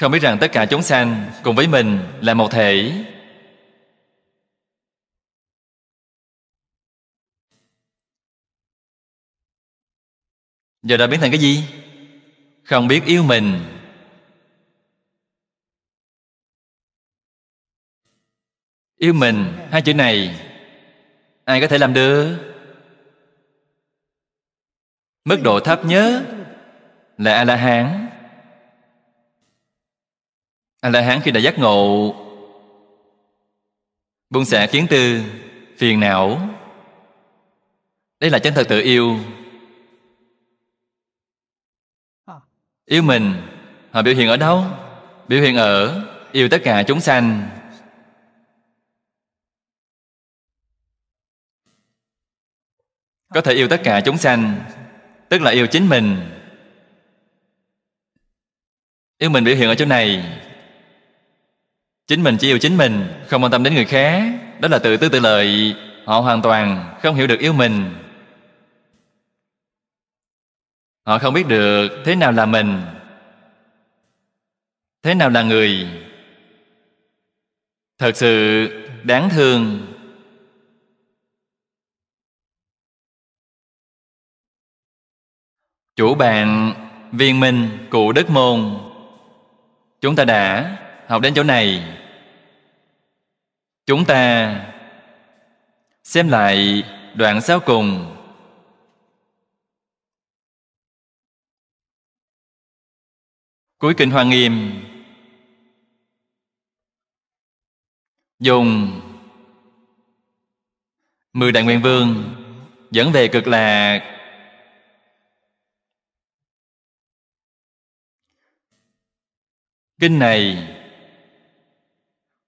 không biết rằng tất cả chúng sanh cùng với mình là một thể giờ đã biến thành cái gì không biết yêu mình yêu mình hai chữ này ai có thể làm được mức độ thấp nhất là a la hán a la hán khi đã giác ngộ buông xả kiến tư phiền não đây là chân thật tự yêu Yêu mình Họ biểu hiện ở đâu? Biểu hiện ở yêu tất cả chúng sanh Có thể yêu tất cả chúng sanh Tức là yêu chính mình Yêu mình biểu hiện ở chỗ này Chính mình chỉ yêu chính mình Không quan tâm đến người khác Đó là tự tư tự lợi Họ hoàn toàn không hiểu được yêu mình họ không biết được thế nào là mình thế nào là người thật sự đáng thương chủ bạn viên minh cụ đức môn chúng ta đã học đến chỗ này chúng ta xem lại đoạn sau cùng cuối kinh hoa nghiêm dùng mười đại nguyện vương dẫn về cực lạc kinh này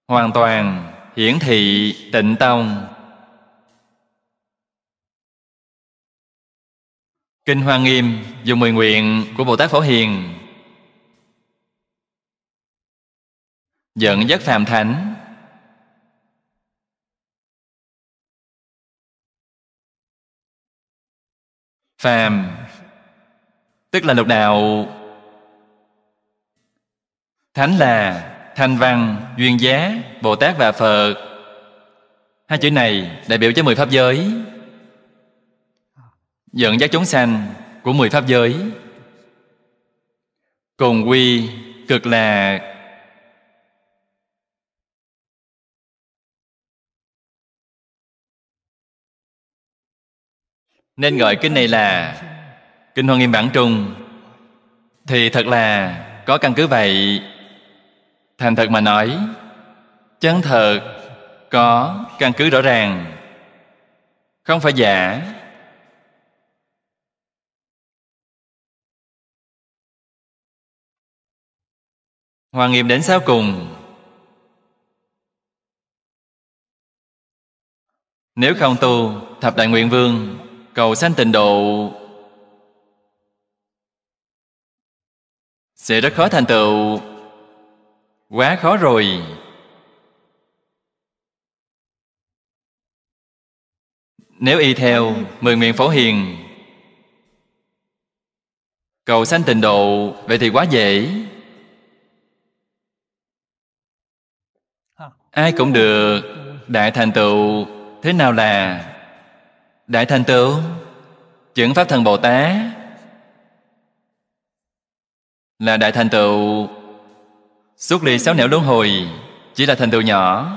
hoàn toàn hiển thị tịnh tông kinh hoa nghiêm dùng mười nguyện của bồ tát phổ hiền dẫn dắt phàm thánh phàm tức là lục đạo thánh là thanh văn duyên giá bồ tát và phật hai chữ này đại biểu cho mười pháp giới dẫn dắt chúng sanh của mười pháp giới cùng quy cực lạc nên gọi kinh này là kinh hoa nghiêm bản trung thì thật là có căn cứ vậy thành thật mà nói chân thật có căn cứ rõ ràng không phải giả hòa nghiêm đến sau cùng nếu không tu thập đại nguyện vương cầu sanh tịnh độ sẽ rất khó thành tựu quá khó rồi nếu y theo mười nguyện phổ hiền cầu sanh tịnh độ vậy thì quá dễ ai cũng được đại thành tựu thế nào là đại thành tựu chứng pháp thần bồ tát là đại thành tựu xuất ly sáu nẻo luân hồi chỉ là thành tựu nhỏ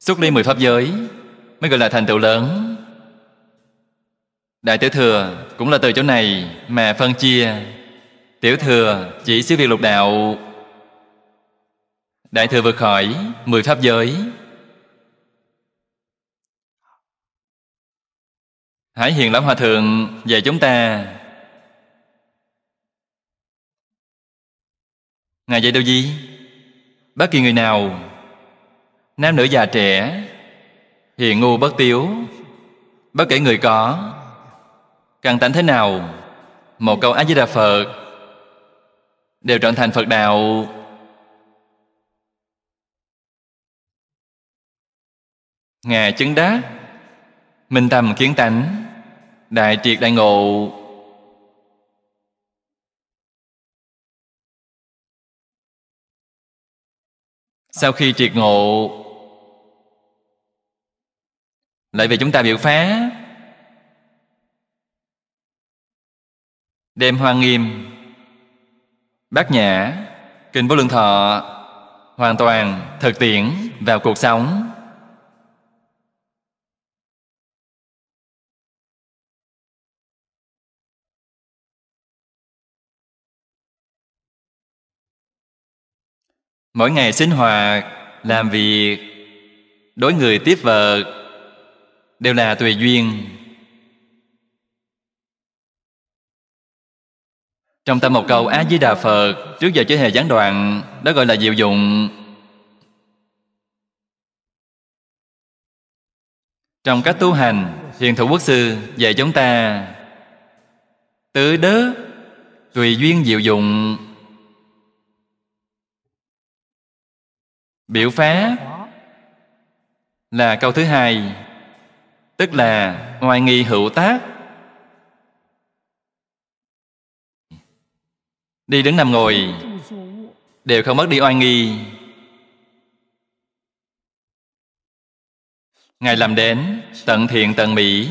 xuất ly mười pháp giới mới gọi là thành tựu lớn đại tiểu thừa cũng là từ chỗ này mà phân chia tiểu thừa chỉ siêu việt lục đạo Đại thừa vượt khỏi mười pháp giới Hải Hiền Lão Hòa Thượng dạy chúng ta Ngài dạy điều gì? Bất kỳ người nào Nam nữ già trẻ Hiền ngu bất tiếu Bất kể người có Càng tánh thế nào Một câu A Di Đà Phật Đều trở thành Phật đạo ngà chứng đá minh tâm kiến tánh đại triệt đại ngộ sau khi triệt ngộ lại vì chúng ta biểu phá đem hoa nghiêm bác nhã kinh vô lượng thọ hoàn toàn thực tiễn vào cuộc sống mỗi ngày sinh hoạt làm việc đối người tiếp vợ đều là tùy duyên trong tâm một câu a di đà phật trước giờ chưa hề gián đoạn đó gọi là diệu dụng trong các tu hành hiền thủ quốc sư dạy chúng ta tứ đớ tùy duyên diệu dụng biểu phá là câu thứ hai tức là ngoài nghi hữu tác đi đứng nằm ngồi đều không mất đi oai nghi ngài làm đến tận thiện tận mỹ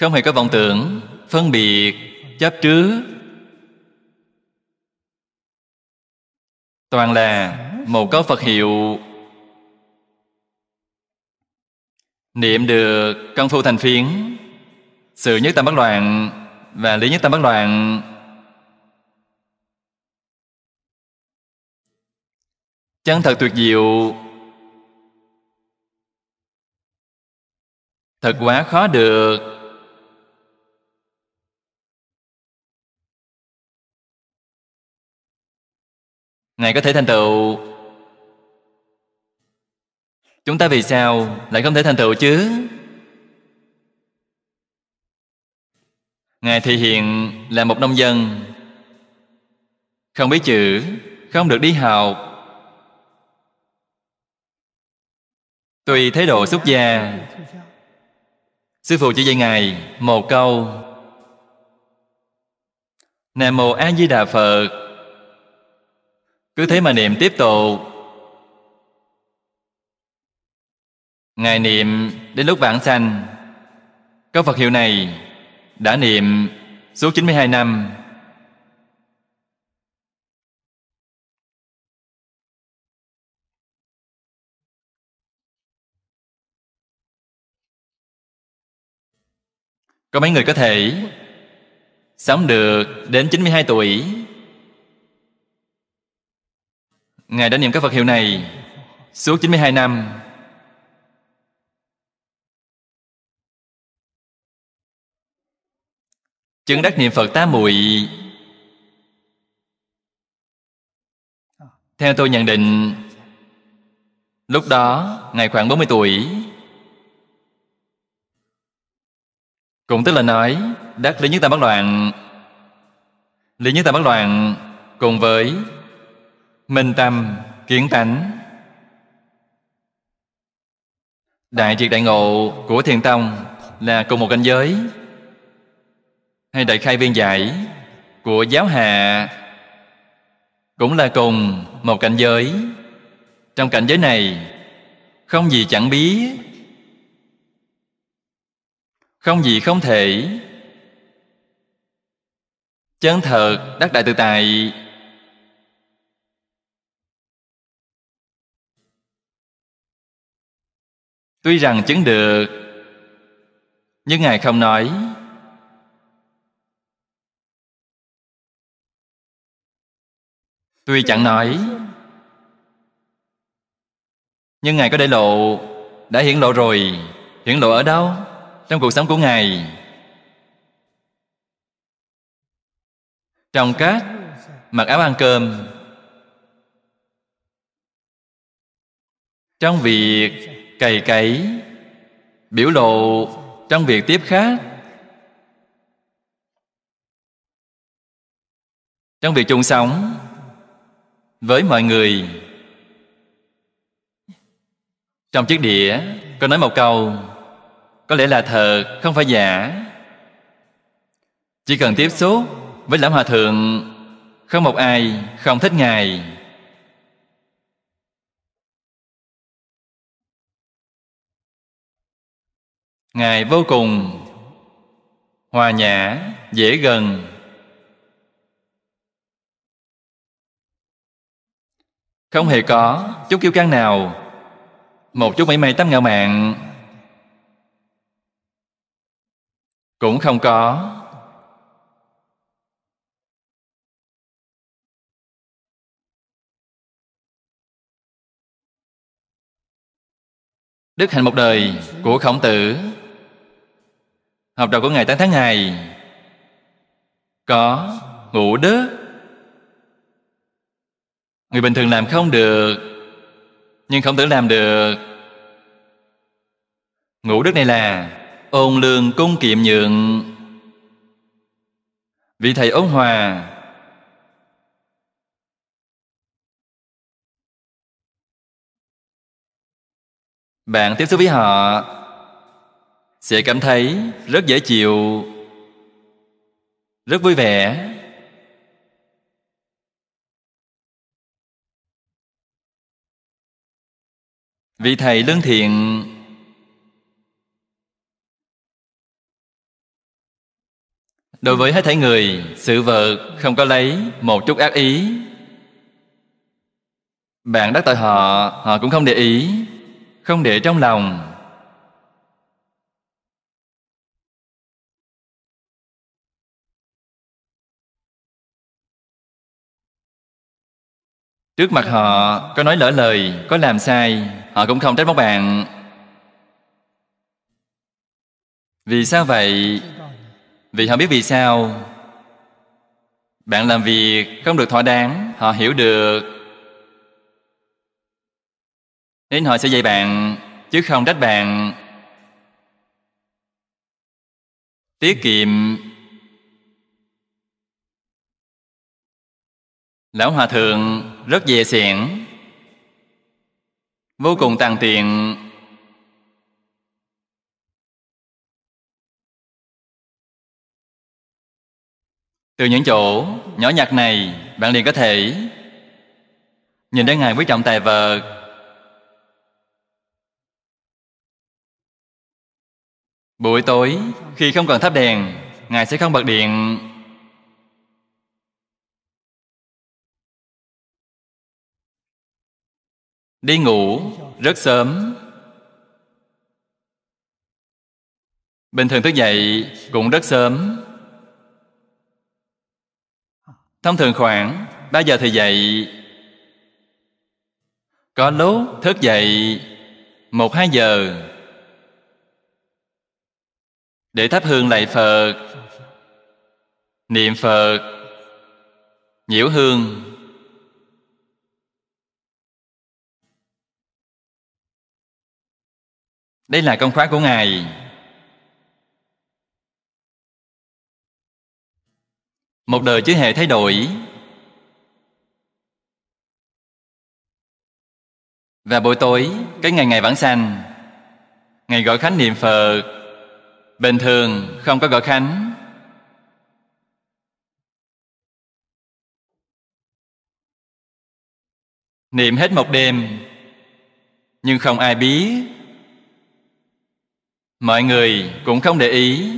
không hề có vọng tưởng phân biệt chấp trước toàn là một có phật hiệu niệm được công phu thành phiến sự nhất tâm bất loạn và lý nhất tâm bất loạn chân thật tuyệt diệu thật quá khó được Ngài có thể thành tựu Chúng ta vì sao lại không thể thành tựu chứ? Ngài thì hiện là một nông dân Không biết chữ Không được đi học Tùy thái độ xuất gia Sư phụ chỉ dạy Ngài một câu Nam Mô A Di Đà Phật cứ thế mà niệm tiếp tục ngài niệm đến lúc vãng sanh câu phật hiệu này đã niệm suốt 92 năm Có mấy người có thể sống được đến 92 tuổi Ngài đã niệm các Phật hiệu này suốt 92 năm. Chứng đắc niệm Phật tá muội Theo tôi nhận định Lúc đó Ngài khoảng 40 tuổi Cũng tức là nói Đắc Lý Nhất Tam Bất Loạn Lý Nhất Tam Bất Loạn Cùng với minh tâm kiến tánh đại triệt đại ngộ của thiền tông là cùng một cảnh giới hay đại khai viên giải của giáo hạ cũng là cùng một cảnh giới trong cảnh giới này không gì chẳng biết không gì không thể chân thật đắc đại tự tại Tuy rằng chứng được Nhưng Ngài không nói Tuy chẳng nói Nhưng Ngài có để lộ Đã hiển lộ rồi Hiển lộ ở đâu? Trong cuộc sống của Ngài Trong các Mặc áo ăn cơm Trong việc cày cấy biểu lộ trong việc tiếp khác trong việc chung sống với mọi người trong chiếc đĩa có nói một câu có lẽ là thật không phải giả chỉ cần tiếp xúc với lão hòa thượng không một ai không thích ngài ngài vô cùng hòa nhã dễ gần không hề có chút kiêu căng nào một chút mảy may tâm ngạo mạn cũng không có đức hạnh một đời của khổng tử Học đạo của Ngài 8 tháng ngày Có ngủ đức Người bình thường làm không được Nhưng không tưởng làm được ngủ đức này là Ôn lương cung kiệm nhượng Vị thầy ôn hòa Bạn tiếp xúc với họ sẽ cảm thấy rất dễ chịu rất vui vẻ vị thầy lương thiện đối với hết thảy người sự vật không có lấy một chút ác ý bạn đắc tội họ họ cũng không để ý không để trong lòng Trước mặt họ có nói lỡ lời, có làm sai, họ cũng không trách móc bạn. Vì sao vậy? Vì họ biết vì sao. Bạn làm việc không được thỏa đáng, họ hiểu được. Nên họ sẽ dạy bạn, chứ không trách bạn. Tiết kiệm Lão Hòa Thượng rất dễ xẻn Vô cùng tàn tiện Từ những chỗ nhỏ nhặt này Bạn liền có thể Nhìn đến Ngài quý trọng tài vật Buổi tối khi không cần thắp đèn Ngài sẽ không bật điện đi ngủ rất sớm bình thường thức dậy cũng rất sớm thông thường khoảng ba giờ thì dậy có lúc thức dậy một hai giờ để thắp hương lại phật niệm phật nhiễu hương Đây là công khóa của Ngài Một đời chứ hề thay đổi Và buổi tối Cái ngày ngày vẫn xanh, ngày gọi khánh niệm Phật Bình thường không có gọi khánh Niệm hết một đêm Nhưng không ai biết mọi người cũng không để ý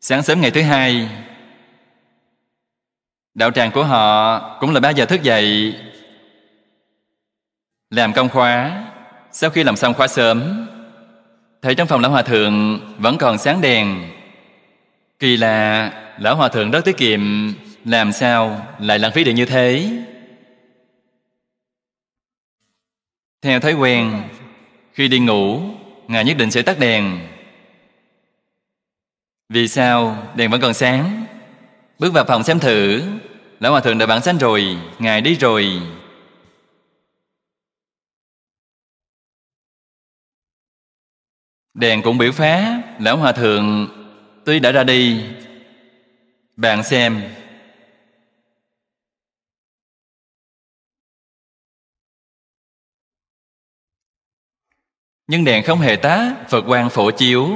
sáng sớm ngày thứ hai đạo tràng của họ cũng là ba giờ thức dậy làm công khóa sau khi làm xong khóa sớm thấy trong phòng lão hòa thượng vẫn còn sáng đèn kỳ lạ lão hòa thượng rất tiết kiệm làm sao lại lãng phí điện như thế theo thói quen khi đi ngủ Ngài nhất định sẽ tắt đèn Vì sao? Đèn vẫn còn sáng Bước vào phòng xem thử Lão Hòa Thượng đã bản sách rồi Ngài đi rồi Đèn cũng biểu phá Lão Hòa Thượng Tuy đã ra đi Bạn xem nhưng đèn không hề tá phật quang phổ chiếu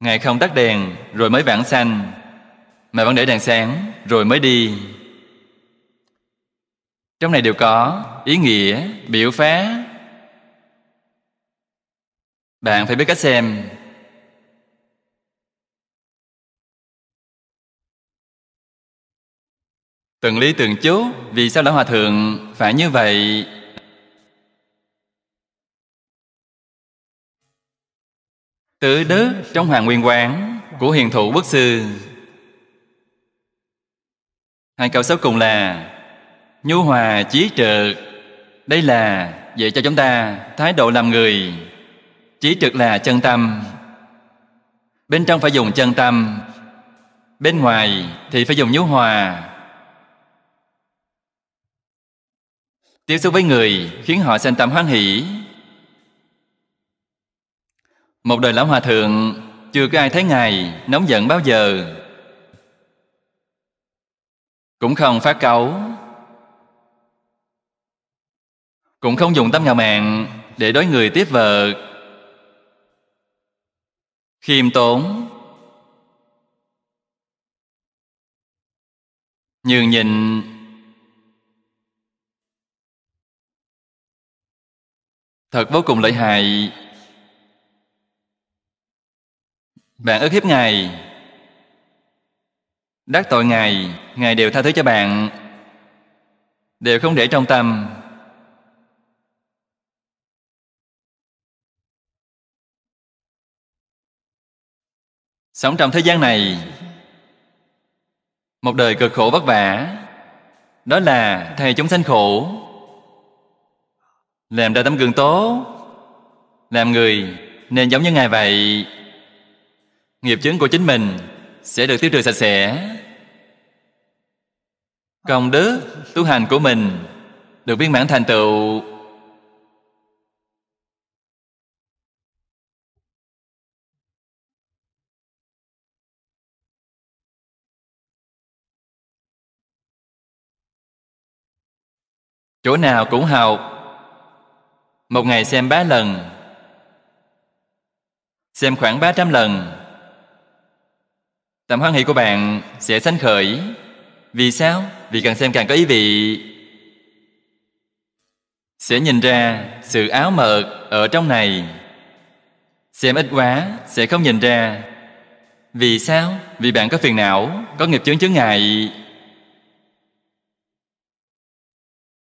ngài không tắt đèn rồi mới vãng sanh mà vẫn để đèn sáng rồi mới đi trong này đều có ý nghĩa biểu phá bạn phải biết cách xem Từng ly từng chú Vì sao Lão Hòa Thượng phải như vậy Tứ đức trong Hoàng Nguyên Quán Của Hiền Thụ Quốc Sư hai câu sau cùng là Nhu hòa trí trực Đây là dạy cho chúng ta Thái độ làm người Trí trực là chân tâm Bên trong phải dùng chân tâm Bên ngoài thì phải dùng nhu hòa Tiếp xúc với người khiến họ sinh tâm hoan hỷ Một đời Lão Hòa Thượng Chưa có ai thấy Ngài nóng giận bao giờ Cũng không phát cáu Cũng không dùng tâm ngạo mạn Để đối người tiếp vợ Khiêm tốn Nhường nhịn Thật vô cùng lợi hại Bạn ức hiếp Ngài Đắc tội Ngài Ngài đều tha thứ cho bạn Đều không để trong tâm Sống trong thế gian này Một đời cực khổ vất vả Đó là thầy chúng sanh khổ làm ra tấm gương tốt làm người nên giống như ngài vậy nghiệp chứng của chính mình sẽ được tiêu trừ sạch sẽ công đức tu hành của mình được viên mãn thành tựu chỗ nào cũng học một ngày xem ba lần Xem khoảng 300 lần tâm hoan hỷ của bạn sẽ sanh khởi Vì sao? Vì càng xem càng có ý vị Sẽ nhìn ra sự áo mượt ở trong này Xem ít quá sẽ không nhìn ra Vì sao? Vì bạn có phiền não, có nghiệp chướng chướng ngại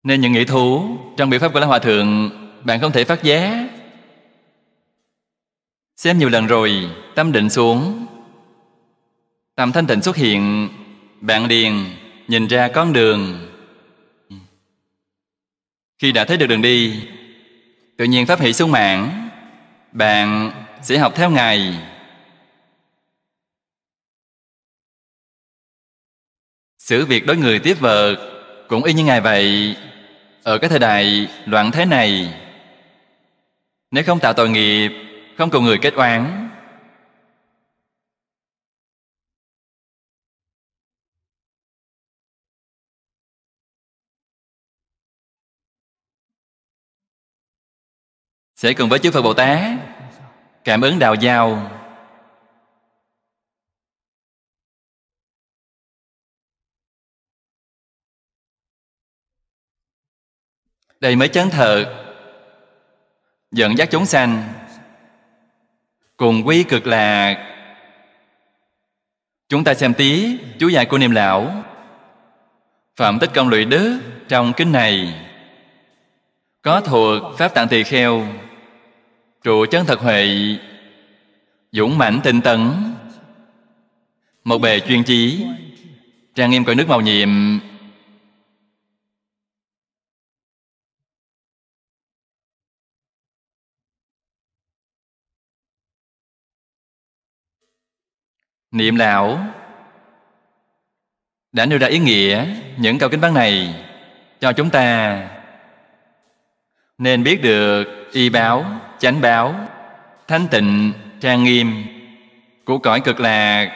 Nên những nghĩ thú trong biện pháp của Lão Hòa Thượng bạn không thể phát giá xem nhiều lần rồi tâm định xuống tầm thanh tịnh xuất hiện bạn điền nhìn ra con đường khi đã thấy được đường đi tự nhiên pháp hỷ sung mạng bạn sẽ học theo ngài xử việc đối người tiếp vợ cũng y như ngài vậy ở cái thời đại loạn thế này nếu không tạo tội nghiệp Không cầu người kết oán Sẽ cùng với chư Phật Bồ Tát Cảm ứng đạo giao Đây mới chấn thật dẫn dắt chúng sanh cùng quy cực lạc chúng ta xem tí chú giải của niệm lão phạm tích công lụy đức trong kinh này có thuộc pháp tạng tỳ kheo trụ chân thật huệ dũng mãnh tinh tấn một bề chuyên chí trang nghiêm cõi nước màu nhiệm niệm lão đã nêu ra ý nghĩa những câu kinh văn này cho chúng ta nên biết được y báo chánh báo thánh tịnh trang nghiêm của cõi cực lạc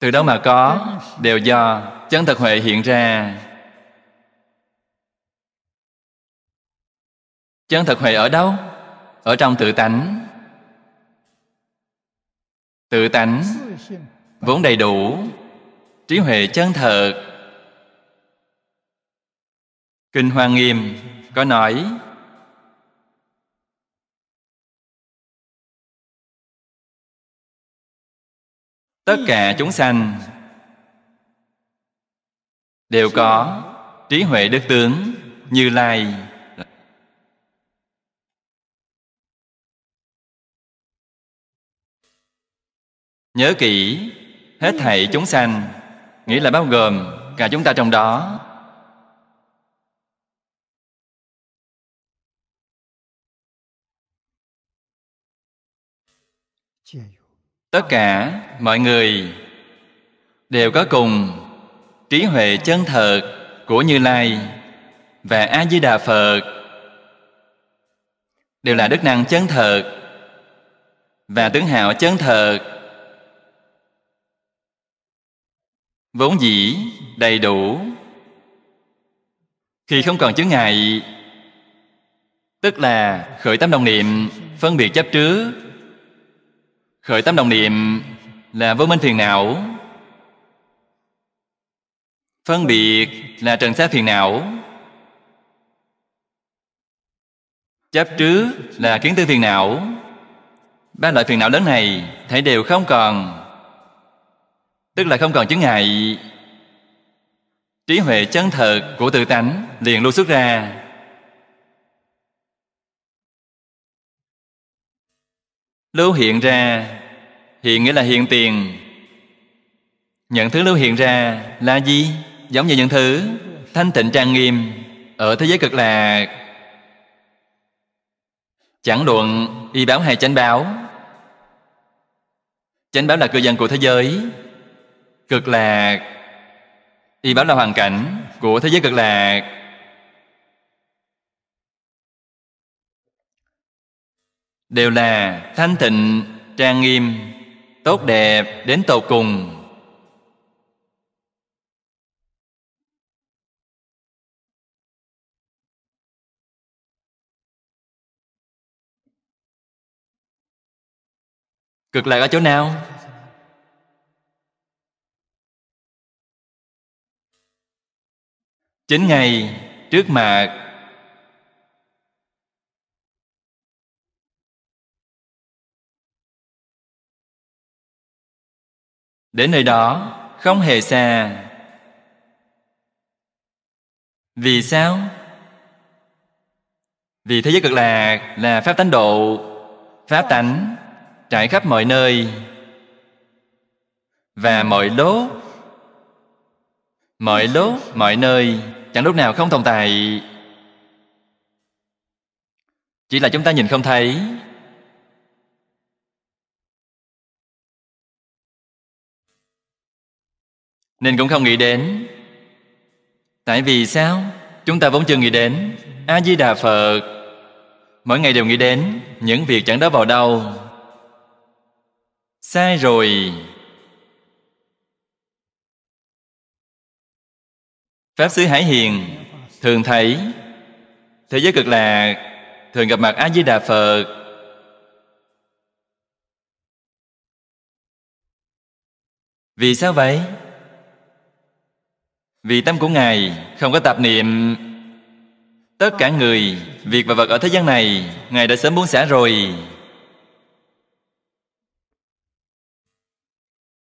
từ đó mà có đều do chân thật huệ hiện ra chân thật huệ ở đâu ở trong tự tánh tự tánh vốn đầy đủ trí huệ chân thật kinh hoa nghiêm có nói tất cả chúng sanh đều có trí huệ đức tướng như lai Nhớ kỹ Hết thảy chúng sanh Nghĩa là bao gồm cả chúng ta trong đó Tất cả mọi người Đều có cùng Trí huệ chân thật của Như Lai Và A-di-đà Phật Đều là đức năng chân thật Và tướng hạo chân thật vốn dĩ đầy đủ khi không còn chướng ngại tức là khởi tâm đồng niệm phân biệt chấp trước khởi tâm đồng niệm là vô minh phiền não phân biệt là trần sát phiền não chấp trước là kiến tư phiền não ba loại phiền não lớn này thảy đều không còn tức là không còn chứng ngại trí huệ chân thật của tự tánh liền lưu xuất ra lưu hiện ra hiện nghĩa là hiện tiền nhận thứ lưu hiện ra là gì giống như những thứ thanh tịnh trang nghiêm ở thế giới cực lạc chẳng luận y báo hay chánh báo chánh báo là cư dân của thế giới cực lạc y bảo là hoàn cảnh của thế giới cực lạc đều là thanh tịnh trang nghiêm tốt đẹp đến tột cùng cực lạc ở chỗ nào chính ngay trước mặt đến nơi đó không hề xa vì sao vì thế giới cực lạc là pháp tánh độ pháp tánh trải khắp mọi nơi và mọi lố mọi lố mọi nơi chẳng lúc nào không tồn tại chỉ là chúng ta nhìn không thấy nên cũng không nghĩ đến tại vì sao chúng ta vốn chưa nghĩ đến a di đà phật mỗi ngày đều nghĩ đến những việc chẳng đó vào đâu sai rồi Pháp Sư Hải Hiền thường thấy Thế giới cực lạc thường gặp mặt A-di-đà Phật Vì sao vậy? Vì tâm của Ngài không có tạp niệm Tất cả người, việc và vật ở thế gian này Ngài đã sớm buông xả rồi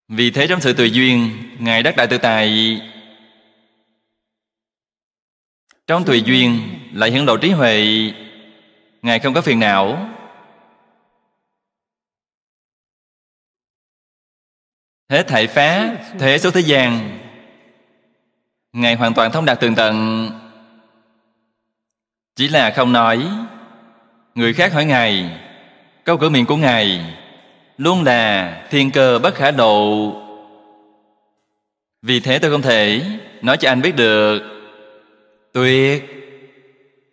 Vì thế trong sự tùy duyên Ngài đắc đại tự tại trong tùy duyên lại hiển lộ trí huệ Ngài không có phiền não Thế thảy phá, thế số thế gian Ngài hoàn toàn thông đạt tường tận Chỉ là không nói Người khác hỏi Ngài Câu cửa miệng của Ngài Luôn là thiên cơ bất khả độ Vì thế tôi không thể Nói cho anh biết được tuyệt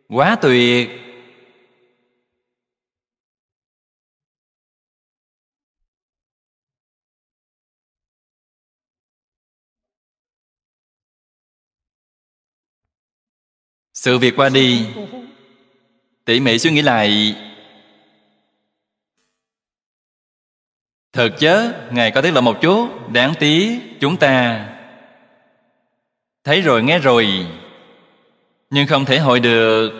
quá tuyệt sự việc qua đi tỉ mỉ suy nghĩ lại thật chớ ngài có tiết lộ một chút đáng tiếc chúng ta thấy rồi nghe rồi nhưng không thể hội được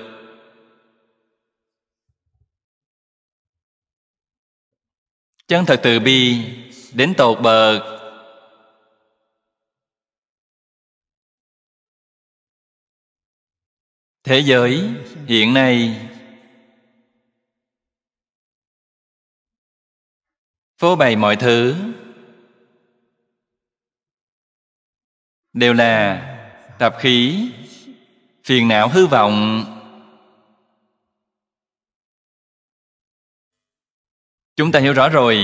chân thật từ bi đến tột bậc thế giới hiện nay phô bày mọi thứ đều là tập khí phiền não hư vọng chúng ta hiểu rõ rồi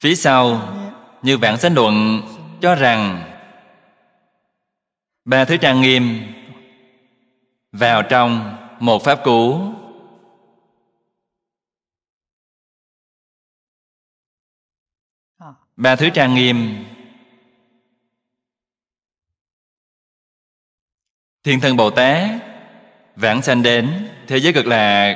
phía sau như vạn sanh luận cho rằng ba thứ trang nghiêm vào trong một pháp cú ờ. ba thứ trang nghiêm Thiên thân Bồ Tát vãng sanh đến thế giới cực lạc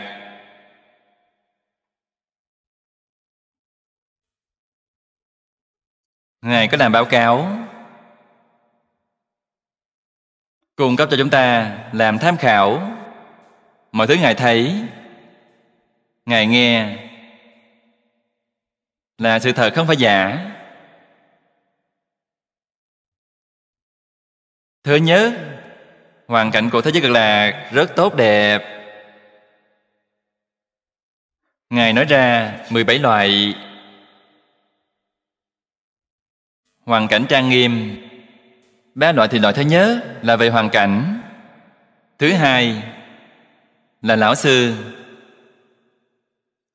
Ngài có làm báo cáo Cung cấp cho chúng ta làm tham khảo Mọi thứ Ngài thấy Ngài nghe Là sự thật không phải giả Thứ nhất hoàn cảnh của thế giới cực lạc rất tốt đẹp Ngài nói ra 17 loại Hoàn cảnh trang nghiêm Ba loại thì loại thứ nhất là về hoàn cảnh Thứ hai là lão sư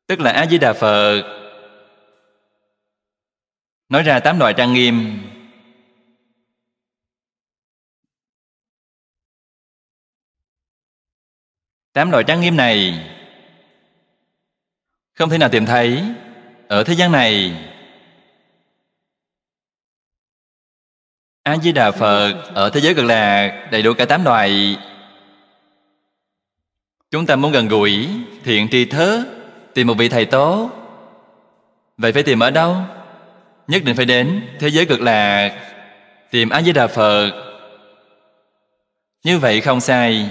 Tức là A-di-đà Phật Nói ra tám loại trang nghiêm Tám loại trang nghiêm này không thể nào tìm thấy ở thế gian này. A Di Đà Phật ở thế giới cực lạc đầy đủ cả tám loại. Chúng ta muốn gần gũi, thiện tri thớ, tìm một vị thầy tốt. Vậy phải tìm ở đâu? Nhất định phải đến thế giới cực lạc, tìm A Di Đà Phật. Như vậy không sai.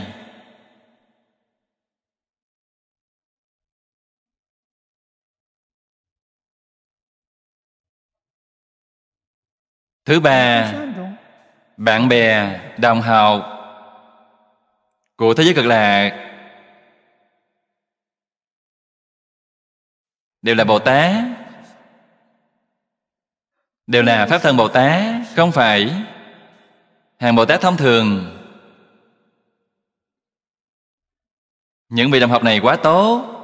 thứ ba bạn bè đồng học của thế giới cực lạc đều là bồ tát đều là pháp thân bồ tát không phải hàng bồ tát thông thường những vị đồng học này quá tốt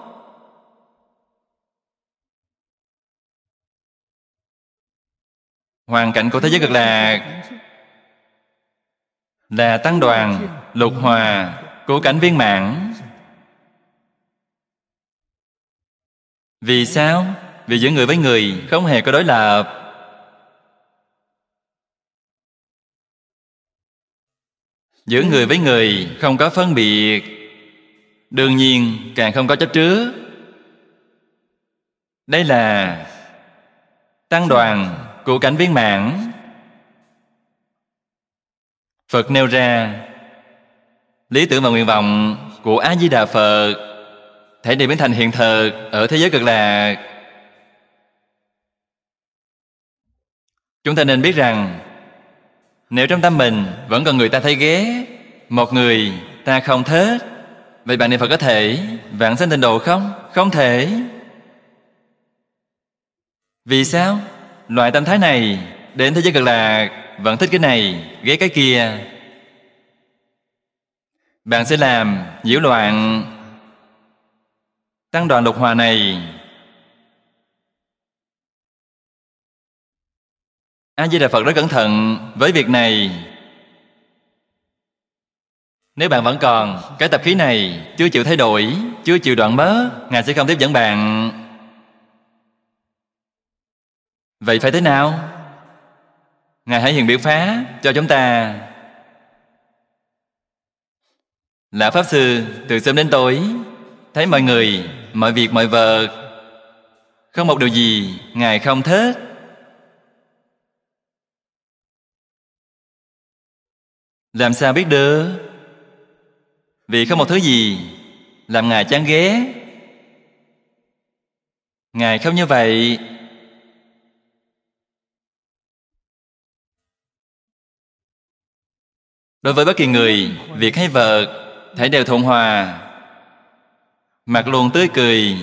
hoàn cảnh của thế giới cực lạc là tăng đoàn lục hòa của cảnh viên mãn vì sao vì giữa người với người không hề có đối lập giữa người với người không có phân biệt đương nhiên càng không có chấp trước đây là tăng đoàn cụ cảnh viên mãn phật nêu ra lý tưởng và nguyện vọng của a di đà phật thể đi biến thành hiện thực ở thế giới cực lạc chúng ta nên biết rằng nếu trong tâm mình vẫn còn người ta thấy ghé một người ta không thích vậy bạn niệm phật có thể vạn sinh tịnh độ không không thể vì sao Loại tâm thái này Đến thế giới cực lạc Vẫn thích cái này, ghét cái kia Bạn sẽ làm nhiễu loạn Tăng đoàn lục hòa này a di đà phật rất cẩn thận với việc này nếu bạn vẫn còn cái tập khí này chưa chịu thay đổi chưa chịu đoạn mất ngài sẽ không tiếp dẫn bạn Vậy phải thế nào? Ngài hãy hiện biện phá cho chúng ta Lã Pháp Sư từ sớm đến tối Thấy mọi người, mọi việc, mọi vật Không một điều gì Ngài không thích Làm sao biết được Vì không một thứ gì Làm Ngài chán ghét Ngài không như vậy đối với bất kỳ người việc hay vợ thấy đều thuận hòa mặt luôn tươi cười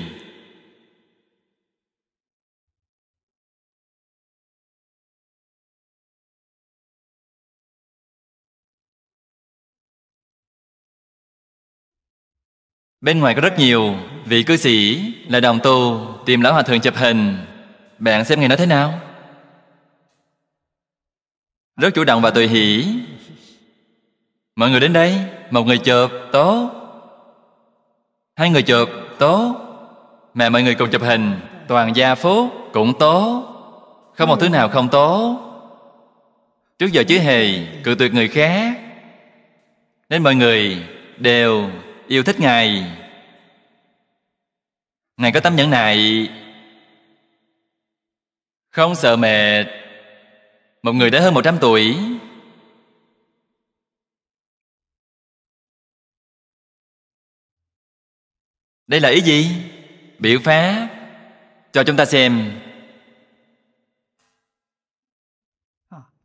Bên ngoài có rất nhiều vị cư sĩ là đồng tu tìm lão hòa thượng chụp hình. Bạn xem ngày đó thế nào? Rất chủ động và tùy hỷ, mọi người đến đây một người chụp tốt hai người chụp tốt mẹ mọi người cùng chụp hình toàn gia phố cũng tốt không một thứ nào không tốt trước giờ chứ hề cự tuyệt người khác nên mọi người đều yêu thích ngài ngài có tấm nhẫn này không sợ mệt một người đã hơn 100 tuổi đây là ý gì biểu pháp cho chúng ta xem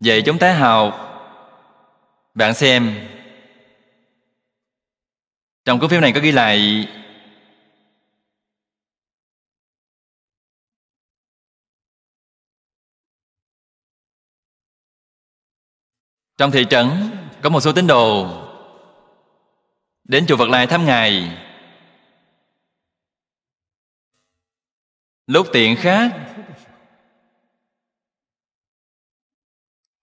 vậy chúng ta học bạn xem trong cuốn phim này có ghi lại trong thị trấn có một số tín đồ đến chùa Phật Lai thăm ngài lúc tiện khác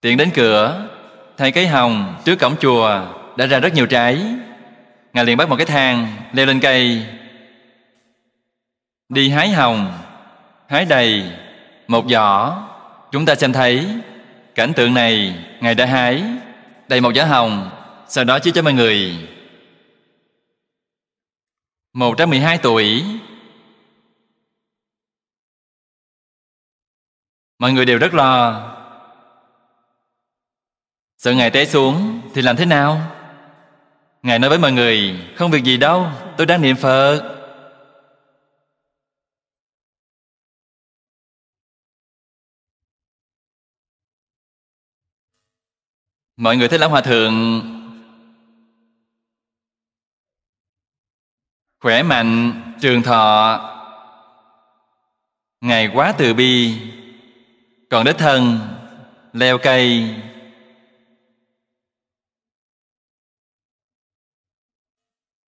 tiện đến cửa thay cái hồng trước cổng chùa đã ra rất nhiều trái ngài liền bắt một cái thang leo lên cây đi hái hồng hái đầy một giỏ chúng ta xem thấy cảnh tượng này ngài đã hái đầy một giỏ hồng sau đó chia cho mọi người một trăm mười hai tuổi mọi người đều rất lo sợ ngài té xuống thì làm thế nào ngài nói với mọi người không việc gì đâu tôi đang niệm phật mọi người thấy lão hòa thượng khỏe mạnh trường thọ ngài quá từ bi còn đích thân leo cây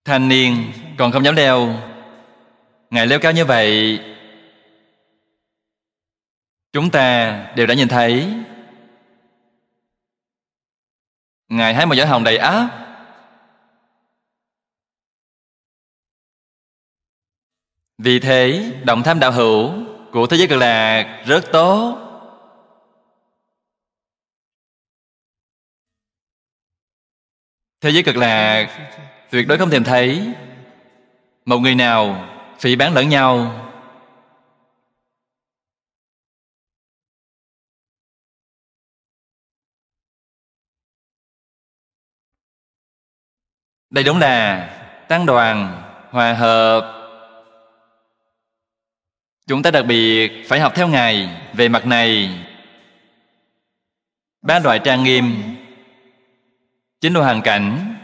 thanh niên còn không dám leo ngài leo cao như vậy chúng ta đều đã nhìn thấy ngài hái một giỏ hồng đầy áp vì thế động tham đạo hữu của thế giới cực lạc rất tốt thế giới cực lạc tuyệt đối không tìm thấy một người nào phỉ bán lẫn nhau đây đúng là tăng đoàn hòa hợp chúng ta đặc biệt phải học theo ngài về mặt này ba loại trang nghiêm chính là hoàn cảnh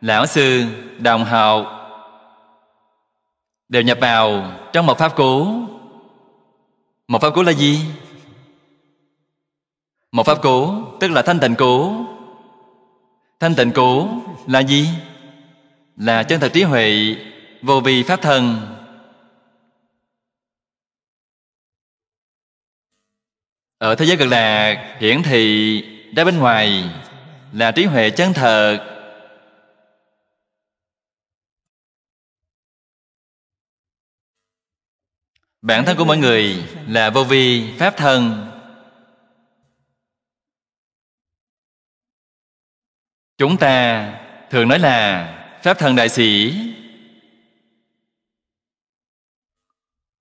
lão sư đồng học đều nhập vào trong một pháp cố một pháp cố là gì một pháp cố tức là thanh tịnh cố thanh tịnh cố là gì là chân thật trí huệ vô vi pháp thần ở thế giới cực lạc hiển thị ra bên ngoài là trí huệ chân thật bản thân của mọi người là vô vi pháp thân chúng ta thường nói là pháp thân đại sĩ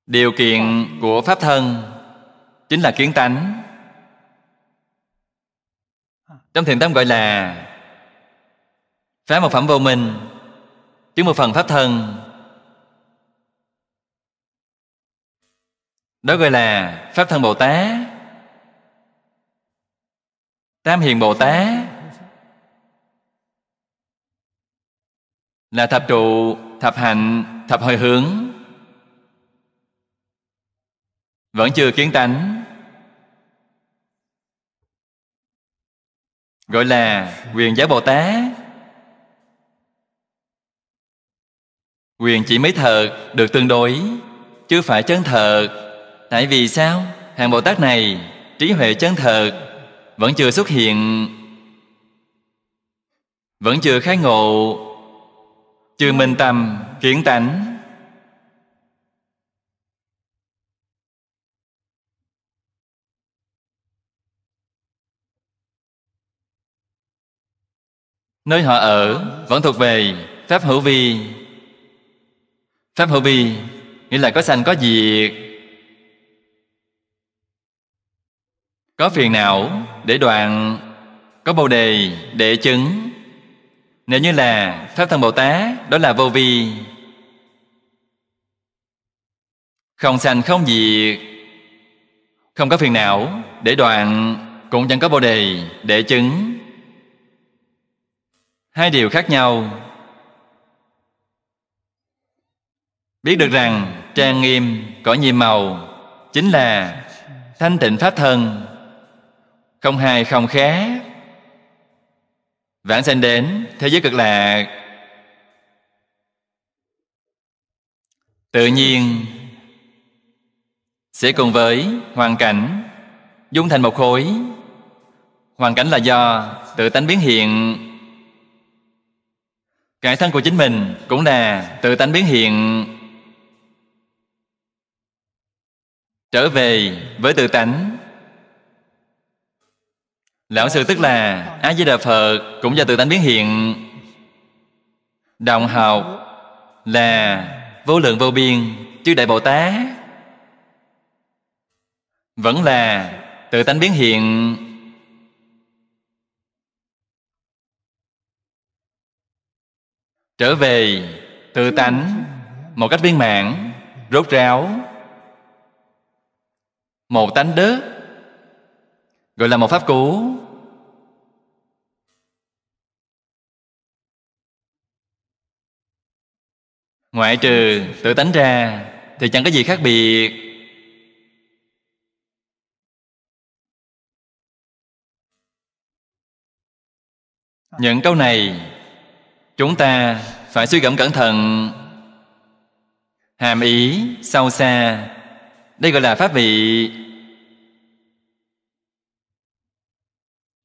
điều kiện của pháp thân chính là kiến tánh trong thiền tâm gọi là phá một phẩm vô minh chứng một phần pháp thân đó gọi là pháp thân bồ tát tam hiền bồ tát là thập trụ thập hạnh thập hồi hướng vẫn chưa kiến tánh gọi là quyền giáo bồ tát quyền chỉ mới thật được tương đối chứ phải chân thật tại vì sao hàng bồ tát này trí huệ chân thật vẫn chưa xuất hiện vẫn chưa khai ngộ chưa minh tâm kiến tánh Nơi họ ở vẫn thuộc về Pháp hữu vi Pháp hữu vi Nghĩa là có sanh có diệt Có phiền não để đoạn Có bồ đề để chứng Nếu như là Pháp thân Bồ Tát Đó là vô vi Không sanh không diệt Không có phiền não để đoạn Cũng chẳng có bồ đề để chứng hai điều khác nhau biết được rằng trang nghiêm cỏ nhiều màu chính là thanh tịnh pháp thân không hai không khé vãng sanh đến thế giới cực lạc tự nhiên sẽ cùng với hoàn cảnh dung thành một khối hoàn cảnh là do tự tánh biến hiện cải thân của chính mình cũng là tự tánh biến hiện trở về với tự tánh lão sư tức là a di đà phật cũng do tự tánh biến hiện đồng học là vô lượng vô biên chứ đại bồ tát vẫn là tự tánh biến hiện trở về tự tánh một cách viên mãn rốt ráo một tánh đức gọi là một pháp cú ngoại trừ tự tánh ra thì chẳng có gì khác biệt những câu này chúng ta phải suy gẫm cẩn thận hàm ý sâu xa đây gọi là pháp vị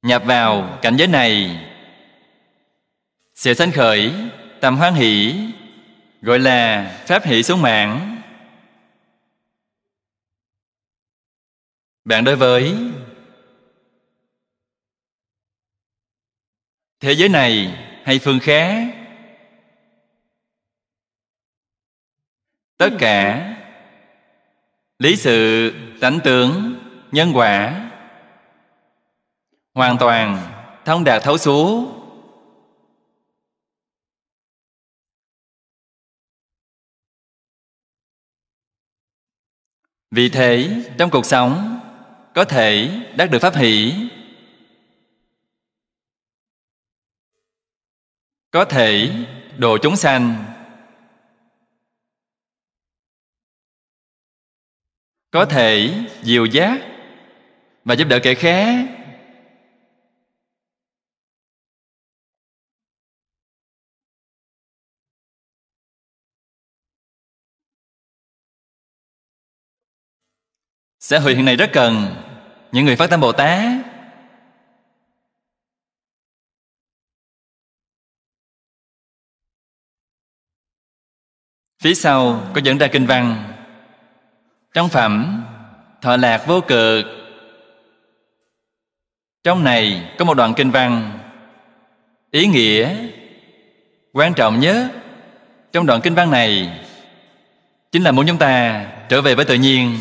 nhập vào cảnh giới này sẽ sanh khởi tầm hoan hỷ gọi là pháp hỷ xuống mạng bạn đối với thế giới này hay phương khác tất cả lý sự tánh tưởng nhân quả hoàn toàn thông đạt thấu suốt vì thế trong cuộc sống có thể đắc được pháp hỷ có thể độ chúng sanh có thể diều giác và giúp đỡ kẻ khác xã hội hiện nay rất cần những người phát tâm bồ tát Phía sau có dẫn ra kinh văn Trong phẩm Thọ lạc vô cực Trong này có một đoạn kinh văn Ý nghĩa quan trọng nhất trong đoạn kinh văn này chính là muốn chúng ta trở về với tự nhiên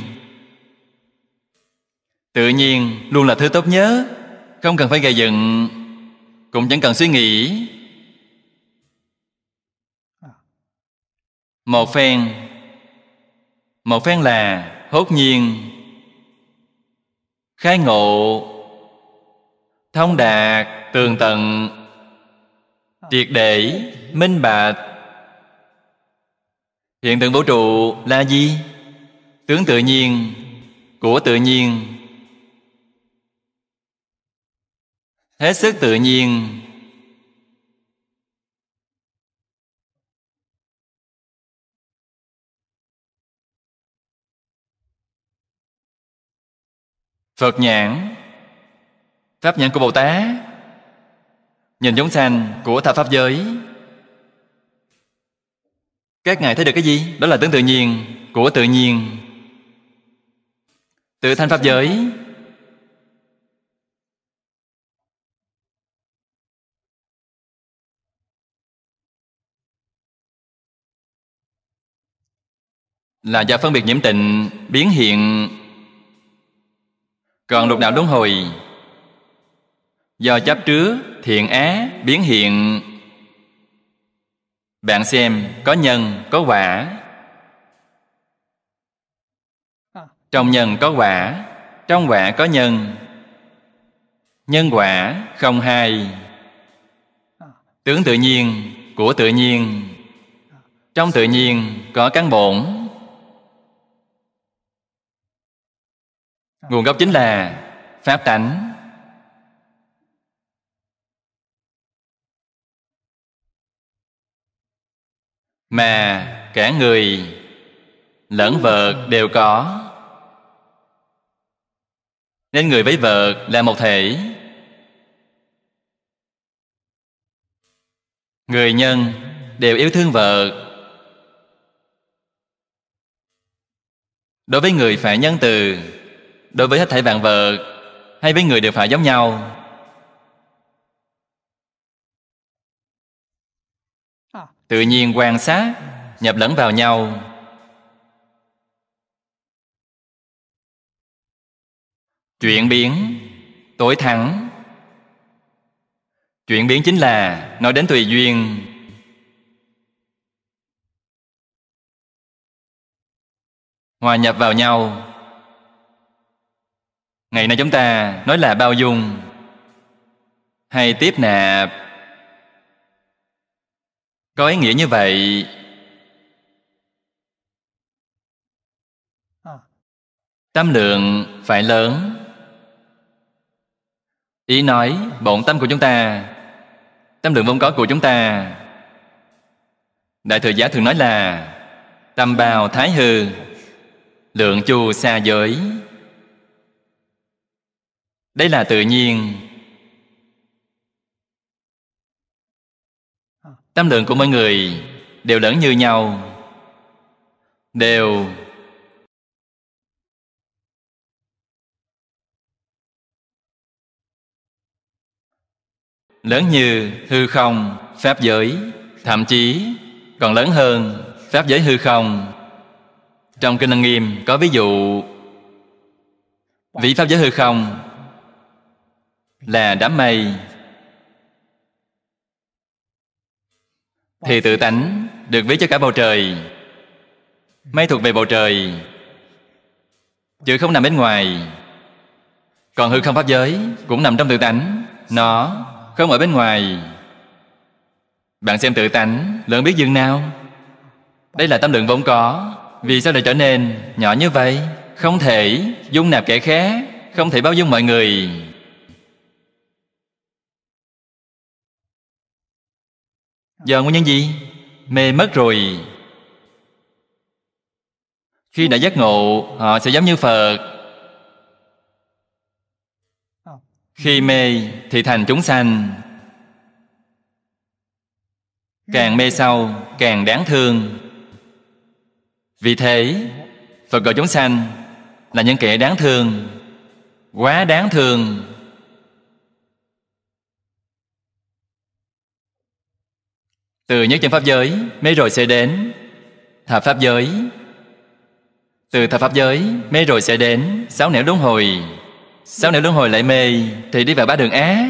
tự nhiên luôn là thứ tốt nhất không cần phải gây dựng cũng chẳng cần suy nghĩ một phen một phen là hốt nhiên khai ngộ thông đạt tường tận triệt để minh bạch hiện tượng vũ trụ là gì tướng tự nhiên của tự nhiên hết sức tự nhiên Phật nhãn Pháp nhãn của Bồ Tát Nhìn giống sanh của thập Pháp giới Các ngài thấy được cái gì? Đó là tướng tự nhiên của tự nhiên Tự thanh Pháp giới là do phân biệt nhiễm tịnh biến hiện còn lục đạo luân hồi Do chấp trước thiện á biến hiện Bạn xem có nhân có quả Trong nhân có quả Trong quả có nhân Nhân quả không hai Tướng tự nhiên của tự nhiên Trong tự nhiên có căn bổn nguồn gốc chính là pháp tánh mà cả người lẫn vợt đều có nên người với vợt là một thể người nhân đều yêu thương vợ đối với người phải nhân từ đối với hết thảy vạn vật hay với người đều phải giống nhau tự nhiên quan sát nhập lẫn vào nhau chuyển biến tối thẳng chuyển biến chính là nói đến tùy duyên hòa nhập vào nhau Ngày nay chúng ta nói là bao dung Hay tiếp nạp Có ý nghĩa như vậy Tâm lượng phải lớn Ý nói bổn tâm của chúng ta Tâm lượng vốn có của chúng ta Đại thừa giả thường nói là Tâm bào thái hư Lượng chu xa giới đây là tự nhiên tâm lượng của mọi người đều lớn như nhau đều lớn như hư không pháp giới thậm chí còn lớn hơn pháp giới hư không trong kinh lăng nghiêm có ví dụ vị pháp giới hư không là đám mây thì tự tánh được ví cho cả bầu trời mây thuộc về bầu trời chữ không nằm bên ngoài còn hư không pháp giới cũng nằm trong tự tánh nó không ở bên ngoài bạn xem tự tánh lượng biết dương nào đây là tâm lượng vốn có vì sao lại trở nên nhỏ như vậy không thể dung nạp kẻ khác không thể bao dung mọi người giờ nguyên nhân gì mê mất rồi khi đã giác ngộ họ sẽ giống như phật khi mê thì thành chúng sanh càng mê sâu càng đáng thương vì thế phật gọi chúng sanh là những kẻ đáng thương quá đáng thương Từ nhất chân Pháp giới mê rồi sẽ đến Thập Pháp giới Từ thập Pháp giới mê rồi sẽ đến Sáu nẻo luân hồi Sáu nẻo luân hồi lại mê Thì đi vào ba đường á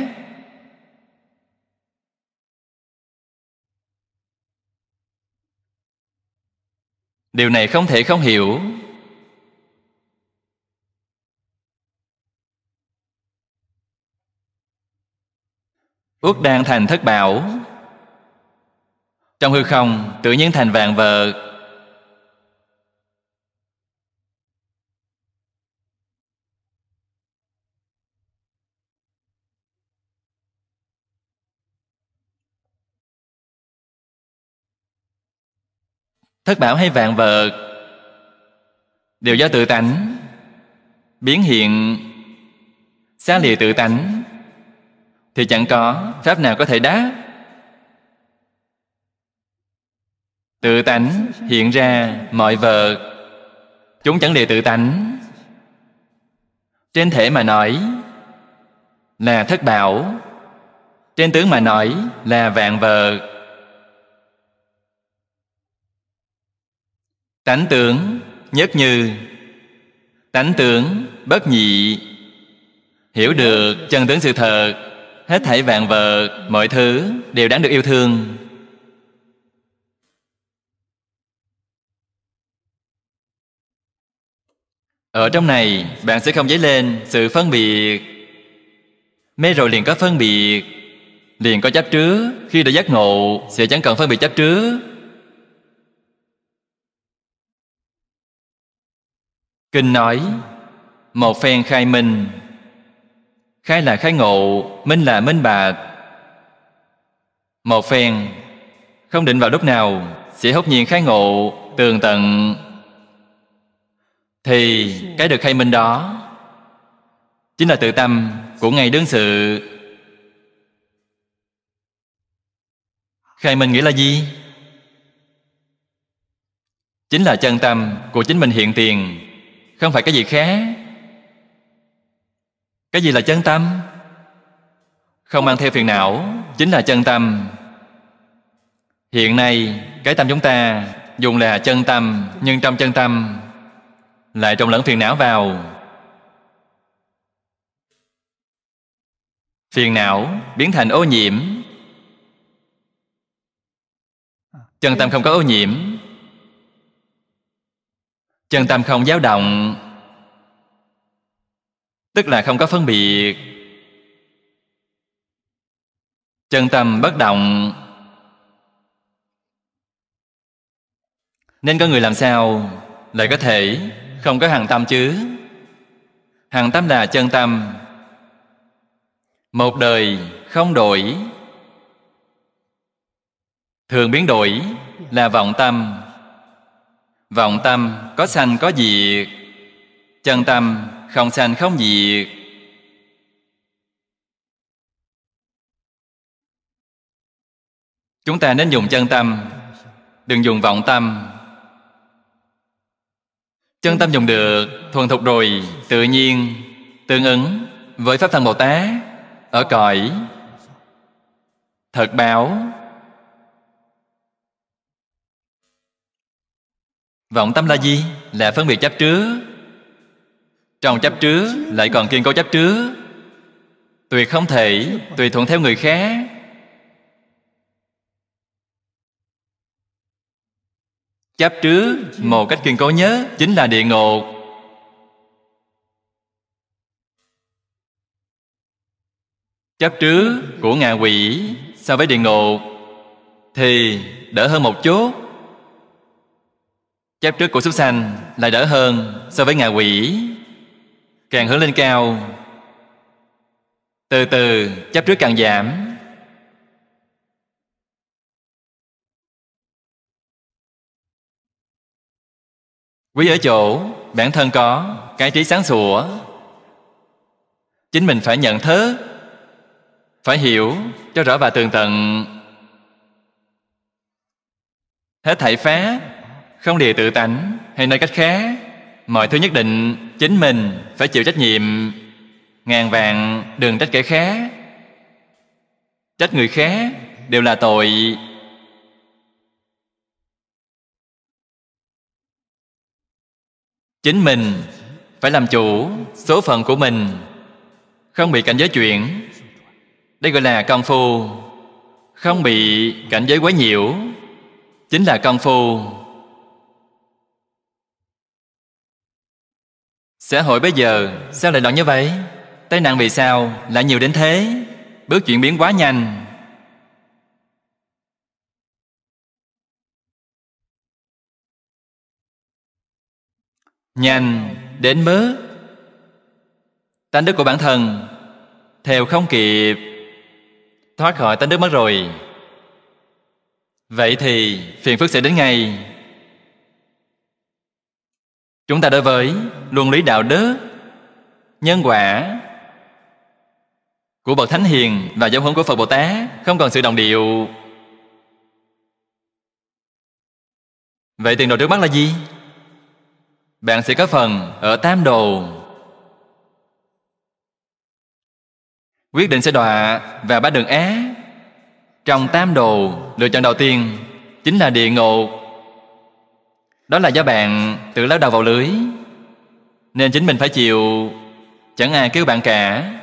Điều này không thể không hiểu Ước đang thành thất bảo trong hư không tự nhiên thành vạn vật thất bảo hay vạn vật đều do tự tánh biến hiện xá lìa tự tánh thì chẳng có pháp nào có thể đáp tự tánh hiện ra mọi vật chúng chẳng đều tự tánh trên thể mà nói là thất bảo trên tướng mà nói là vạn vật tánh tướng nhất như tánh tướng bất nhị hiểu được chân tướng sự thật hết thảy vạn vật mọi thứ đều đáng được yêu thương Ở trong này bạn sẽ không dấy lên sự phân biệt Mê rồi liền có phân biệt Liền có chấp trước Khi đã giác ngộ sẽ chẳng cần phân biệt chấp trước Kinh nói Một phen khai minh Khai là khai ngộ Minh là minh bạch Một phen Không định vào lúc nào Sẽ hốt nhiên khai ngộ Tường tận thì cái được khai minh đó chính là tự tâm của ngày đương sự khai minh nghĩa là gì chính là chân tâm của chính mình hiện tiền không phải cái gì khác cái gì là chân tâm không mang theo phiền não chính là chân tâm hiện nay cái tâm chúng ta dùng là chân tâm nhưng trong chân tâm lại trộn lẫn phiền não vào phiền não biến thành ô nhiễm chân tâm không có ô nhiễm chân tâm không dao động tức là không có phân biệt chân tâm bất động nên có người làm sao lại có thể không có hàng tâm chứ hàng tâm là chân tâm một đời không đổi thường biến đổi là vọng tâm vọng tâm có sanh có diệt chân tâm không sanh không diệt chúng ta nên dùng chân tâm đừng dùng vọng tâm chân tâm dùng được thuần thục rồi tự nhiên tương ứng với pháp thân bồ tát ở cõi thật báo vọng tâm là gì là phân biệt chấp trước trong chấp trước lại còn kiên cố chấp trước tuyệt không thể tùy thuận theo người khác chấp trước một cách kiên cố nhất chính là địa ngục chấp trước của ngạ quỷ so với địa ngục thì đỡ hơn một chút chấp trước của súc sanh lại đỡ hơn so với ngạ quỷ càng hướng lên cao từ từ chấp trước càng giảm quý ở chỗ bản thân có cái trí sáng sủa chính mình phải nhận thức phải hiểu cho rõ và tường tận hết thảy phá không đều tự tánh hay nói cách khác mọi thứ nhất định chính mình phải chịu trách nhiệm ngàn vạn đừng trách kẻ khác trách người khác đều là tội chính mình phải làm chủ số phận của mình không bị cảnh giới chuyển đây gọi là công phu không bị cảnh giới quá nhiễu chính là công phu xã hội bây giờ sao lại loạn như vậy tai nạn vì sao lại nhiều đến thế bước chuyển biến quá nhanh nhanh đến mức tánh đức của bản thân theo không kịp thoát khỏi tánh đức mất rồi vậy thì phiền phức sẽ đến ngay chúng ta đối với luân lý đạo đức nhân quả của bậc thánh hiền và giáo huấn của phật bồ tát không còn sự đồng điệu vậy tiền đồ trước mắt là gì bạn sẽ có phần ở tam đồ quyết định sẽ đọa và ba đường á trong tam đồ lựa chọn đầu tiên chính là địa ngục đó là do bạn tự lao đầu vào lưới nên chính mình phải chịu chẳng ai cứu bạn cả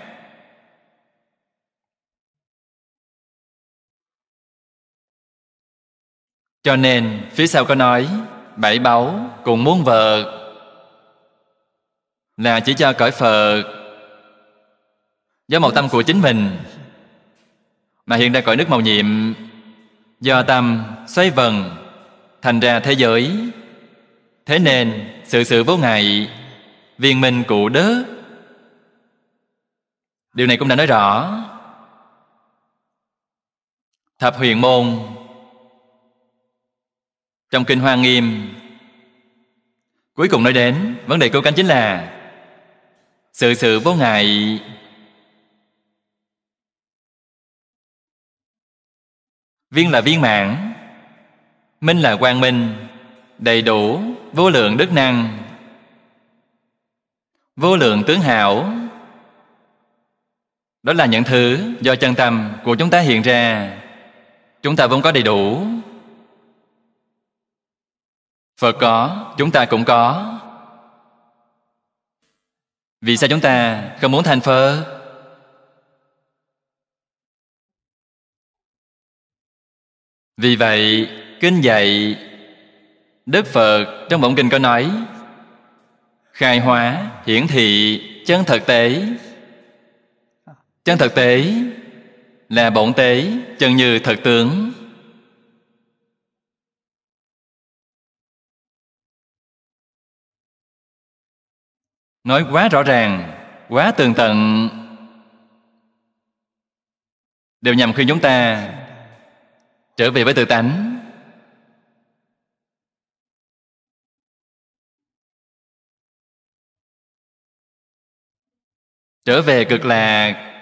cho nên phía sau có nói bảy báu cùng muôn vật là chỉ cho cõi phật với một tâm của chính mình mà hiện đang cõi nước màu nhiệm do tâm xoay vần thành ra thế giới thế nên sự sự vô ngại viên minh cụ đớ điều này cũng đã nói rõ thập huyền môn trong kinh hoa nghiêm cuối cùng nói đến vấn đề cứu cánh chính là sự sự vô ngại viên là viên mãn minh là quang minh đầy đủ vô lượng đức năng vô lượng tướng hảo đó là những thứ do chân tâm của chúng ta hiện ra chúng ta vốn có đầy đủ phật có chúng ta cũng có vì sao chúng ta không muốn thành Phật? Vì vậy, Kinh dạy Đức Phật trong bổn kinh có nói Khai hóa, hiển thị, chân thực tế Chân thực tế là bổn tế, chân như thật tướng nói quá rõ ràng quá tường tận đều nhằm khuyên chúng ta trở về với tự tánh trở về cực lạc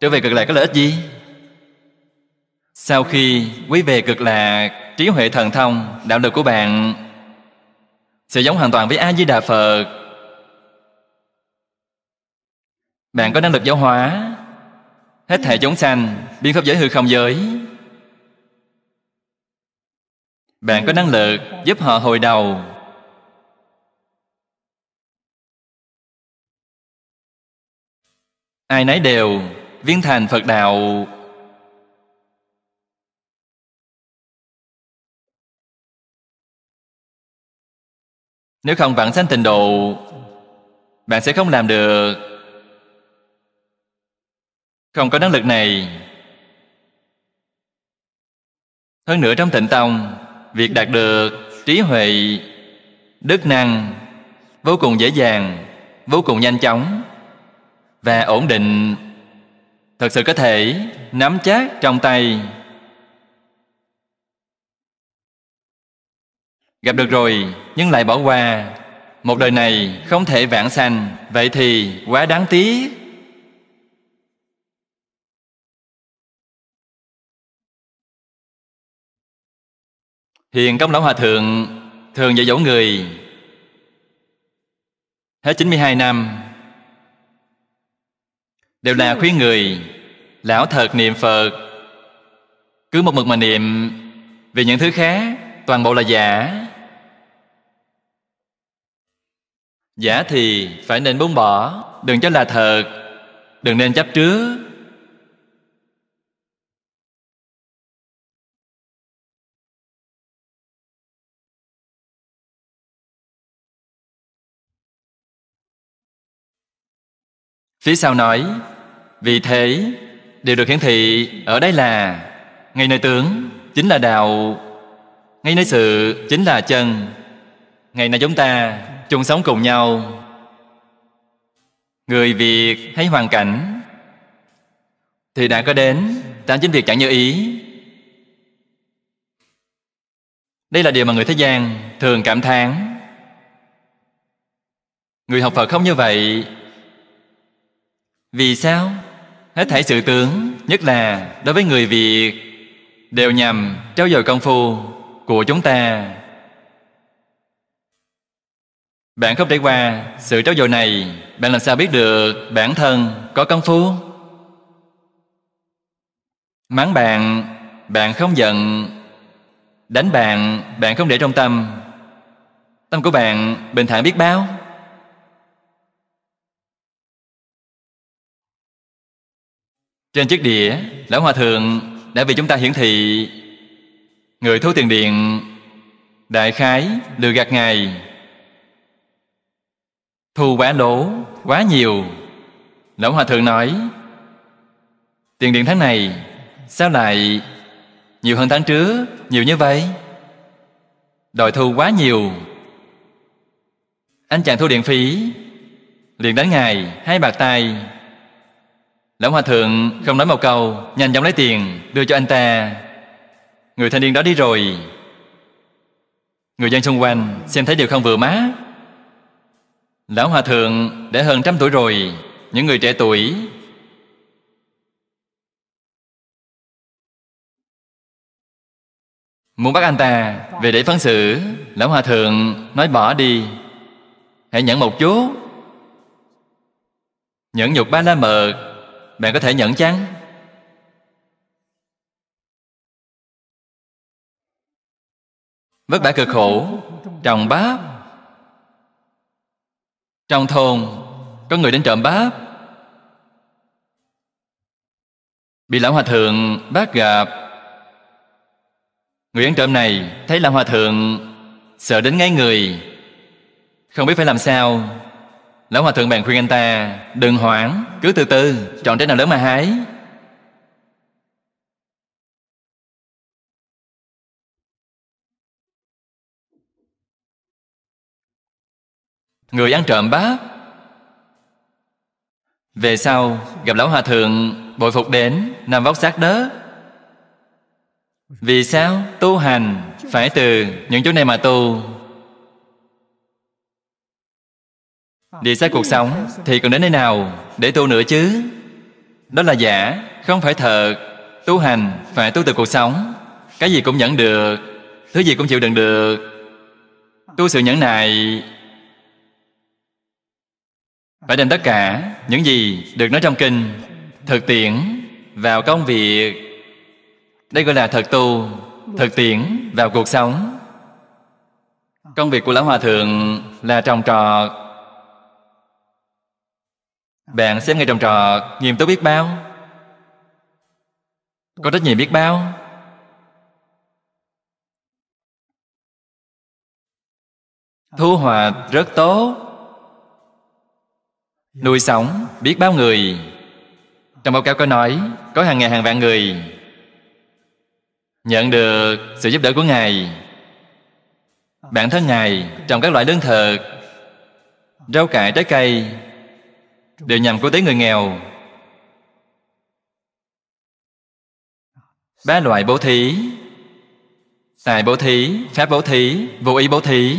trở về cực lạc có lợi ích gì sau khi quý về cực lạc trí huệ thần thông đạo lực của bạn sẽ giống hoàn toàn với A-di-đà Phật Bạn có năng lực giáo hóa Hết thể chúng sanh Biến pháp giới hư không giới Bạn có năng lực giúp họ hồi đầu Ai nấy đều viên thành Phật Đạo Nếu không vãng sanh tịnh độ Bạn sẽ không làm được Không có năng lực này Hơn nữa trong tịnh tông Việc đạt được trí huệ Đức năng Vô cùng dễ dàng Vô cùng nhanh chóng Và ổn định Thật sự có thể nắm chắc trong tay Gặp được rồi nhưng lại bỏ qua Một đời này không thể vãng sanh Vậy thì quá đáng tiếc Hiền Công Lão Hòa Thượng thường dạy dỗ người Hết 92 năm Đều là khuyên người Lão thật niệm Phật Cứ một mực mà niệm Vì những thứ khác toàn bộ là giả giả thì phải nên buông bỏ đừng cho là thật đừng nên chấp trước Phía sau nói Vì thế đều được hiển thị ở đây là Ngay nơi tướng chính là đạo Ngay nơi sự chính là chân Ngày nay chúng ta chung sống cùng nhau người việt thấy hoàn cảnh thì đã có đến tám chính việc chẳng như ý đây là điều mà người thế gian thường cảm thán người học phật không như vậy vì sao hết thảy sự tướng nhất là đối với người việt đều nhằm trao dồi công phu của chúng ta bạn không trải qua sự trau dồi này Bạn làm sao biết được bản thân có công phu Mắng bạn, bạn không giận Đánh bạn, bạn không để trong tâm Tâm của bạn bình thản biết bao Trên chiếc đĩa, Lão Hòa Thượng đã vì chúng ta hiển thị Người thú tiền điện Đại khái lừa gạt ngài thu quả đổ quá nhiều lão hòa thượng nói tiền điện tháng này sao lại nhiều hơn tháng trước nhiều như vậy đòi thu quá nhiều anh chàng thu điện phí liền đánh ngài hai bạc tay lão hòa thượng không nói một câu nhanh chóng lấy tiền đưa cho anh ta người thanh niên đó đi rồi người dân xung quanh xem thấy điều không vừa má Lão Hòa Thượng đã hơn trăm tuổi rồi Những người trẻ tuổi Muốn bắt anh ta về để phán xử Lão Hòa Thượng nói bỏ đi Hãy nhẫn một chút Nhẫn nhục ba la mật Bạn có thể nhẫn chăng? Vất vả cực khổ Trồng báp trong thôn có người đến trộm bắp bị lão hòa thượng bắt gặp người ăn trộm này thấy lão hòa thượng sợ đến ngay người không biết phải làm sao lão hòa thượng bèn khuyên anh ta đừng hoảng cứ từ từ chọn trái nào lớn mà hái người ăn trộm bá về sau gặp lão hòa thượng bội phục đến nằm vóc xác đó vì sao tu hành phải từ những chỗ này mà tu đi sát cuộc sống thì còn đến nơi nào để tu nữa chứ Đó là giả, không phải thật Tu hành phải tu từ cuộc sống Cái gì cũng nhận được Thứ gì cũng chịu đựng được Tu sự nhẫn nại phải đem tất cả những gì được nói trong kinh thực tiễn vào công việc đây gọi là thật tu thực tiễn vào cuộc sống công việc của lão hòa thượng là trồng trọt bạn xem người trồng trọt nghiêm túc biết bao có trách nhiệm biết bao thu hoạch rất tốt nuôi sống biết bao người trong báo cáo có nói có hàng ngàn hàng vạn người nhận được sự giúp đỡ của ngài bản thân ngài trong các loại lương thực rau cải trái cây đều nhằm cứu tế người nghèo ba loại bố thí tài bố thí pháp bố thí vô ý bố thí